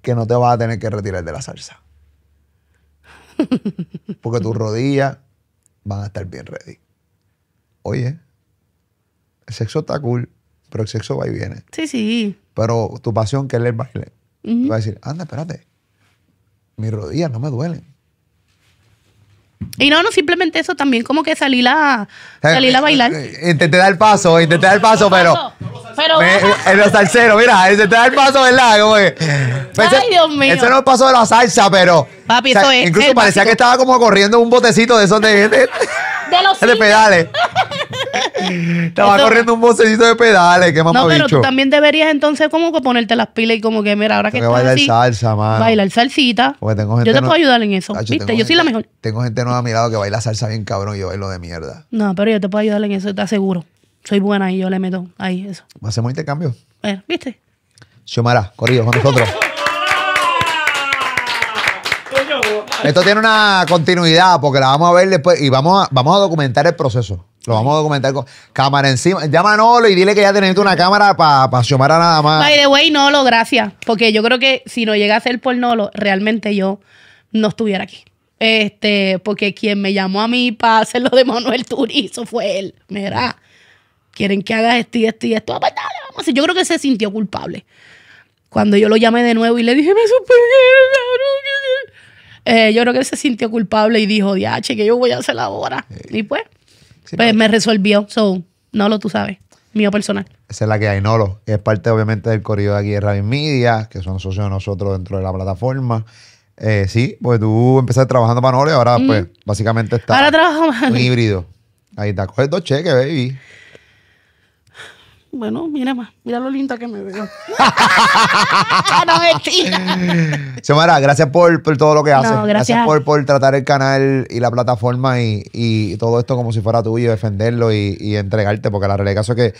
Que no te vas a tener que retirar de la salsa. Porque tus rodillas van a estar bien ready. Oye, el sexo está cool, pero el sexo va y viene. Sí, sí. Pero tu pasión, que es el baile, va a decir, anda, espérate, mis rodillas no me duelen. Y no, no, simplemente eso también, como que salí a, eh, salí la bailar. Eh, intenté dar el paso, intenté dar el paso, pero. Pero. en los salseros, mira, intenté dar el paso, ¿verdad? Pues Ay, Dios mío. Ese no es el paso de la salsa, pero. Papi, eso es. Incluso parecía que estaba como corriendo un botecito de esos de. de, de, de los. De pedales. Estaba corriendo un bocetito de pedales, qué No, pero tú también deberías entonces como que ponerte las pilas y como que, mira, ahora que Tengo que bailar salsa, mano. bailar salsita. Yo te puedo ayudar en eso, ¿viste? Yo soy la mejor. Tengo gente nueva a mi lado que baila salsa bien cabrón y yo bailo de mierda. No, pero yo te puedo ayudar en eso, te aseguro. Soy buena y yo le meto ahí eso. Hacemos intercambio. Eh, ¿Viste? Xiomara, corrido con nosotros. Esto tiene una continuidad porque la vamos a ver después y vamos a, vamos a documentar el proceso. Lo vamos a documentar con cámara encima. Llama a Nolo y dile que ya tenés una cámara para pa a nada más. By the way, Nolo, gracias. Porque yo creo que si no llega a hacer por Nolo, realmente yo no estuviera aquí. Este, porque quien me llamó a mí para hacer lo de Manuel Turizo fue él. Mira, quieren que haga esto y esto y esto. Ah, pues yo creo que se sintió culpable. Cuando yo lo llamé de nuevo y le dije, me eh, yo creo que él se sintió culpable y dijo, diache, que yo voy a hacer la hora Y pues, pues me resolvió. So, Nolo, tú sabes. Mío personal. Esa es la que hay, Nolo. Es parte, obviamente, del corrido de aquí de Rabin Media, que son socios de nosotros dentro de la plataforma. Eh, sí, pues tú empezaste trabajando para Nolo y ahora, pues, mm. básicamente está. Ahora trabajo Un híbrido. Ahí está. Coges dos cheques, baby. Bueno, mira más, mira lo linda que me veo. no me gracias por, todo lo que haces. gracias, por, tratar el canal y la plataforma y, todo esto como si fuera tuyo, defenderlo y, entregarte, porque la realidad es que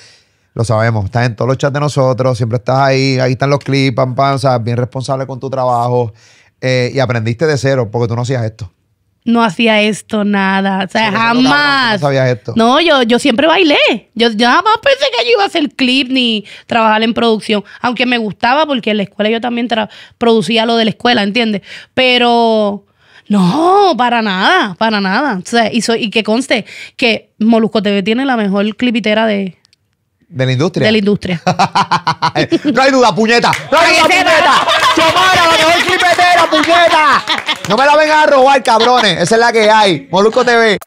lo sabemos, estás en todos los chats de nosotros, siempre estás ahí, ahí están los clips, pam, bien responsable con tu trabajo eh, y aprendiste de cero porque tú no hacías esto no hacía esto, nada. O sea, jamás. No, yo, yo siempre bailé. Yo, jamás pensé que yo iba a hacer clip ni trabajar en producción. Aunque me gustaba porque en la escuela yo también producía lo de la escuela, ¿entiendes? Pero no, para nada, para nada. O sea, y, y que conste que Molusco TV tiene la mejor clipitera de, de la industria. De la industria. no hay duda, puñeta. No hay duda, puñeta. Chomara, la mejor clipetera, puñeta. No me la vengan a robar, cabrones. Esa es la que hay. Molusco TV.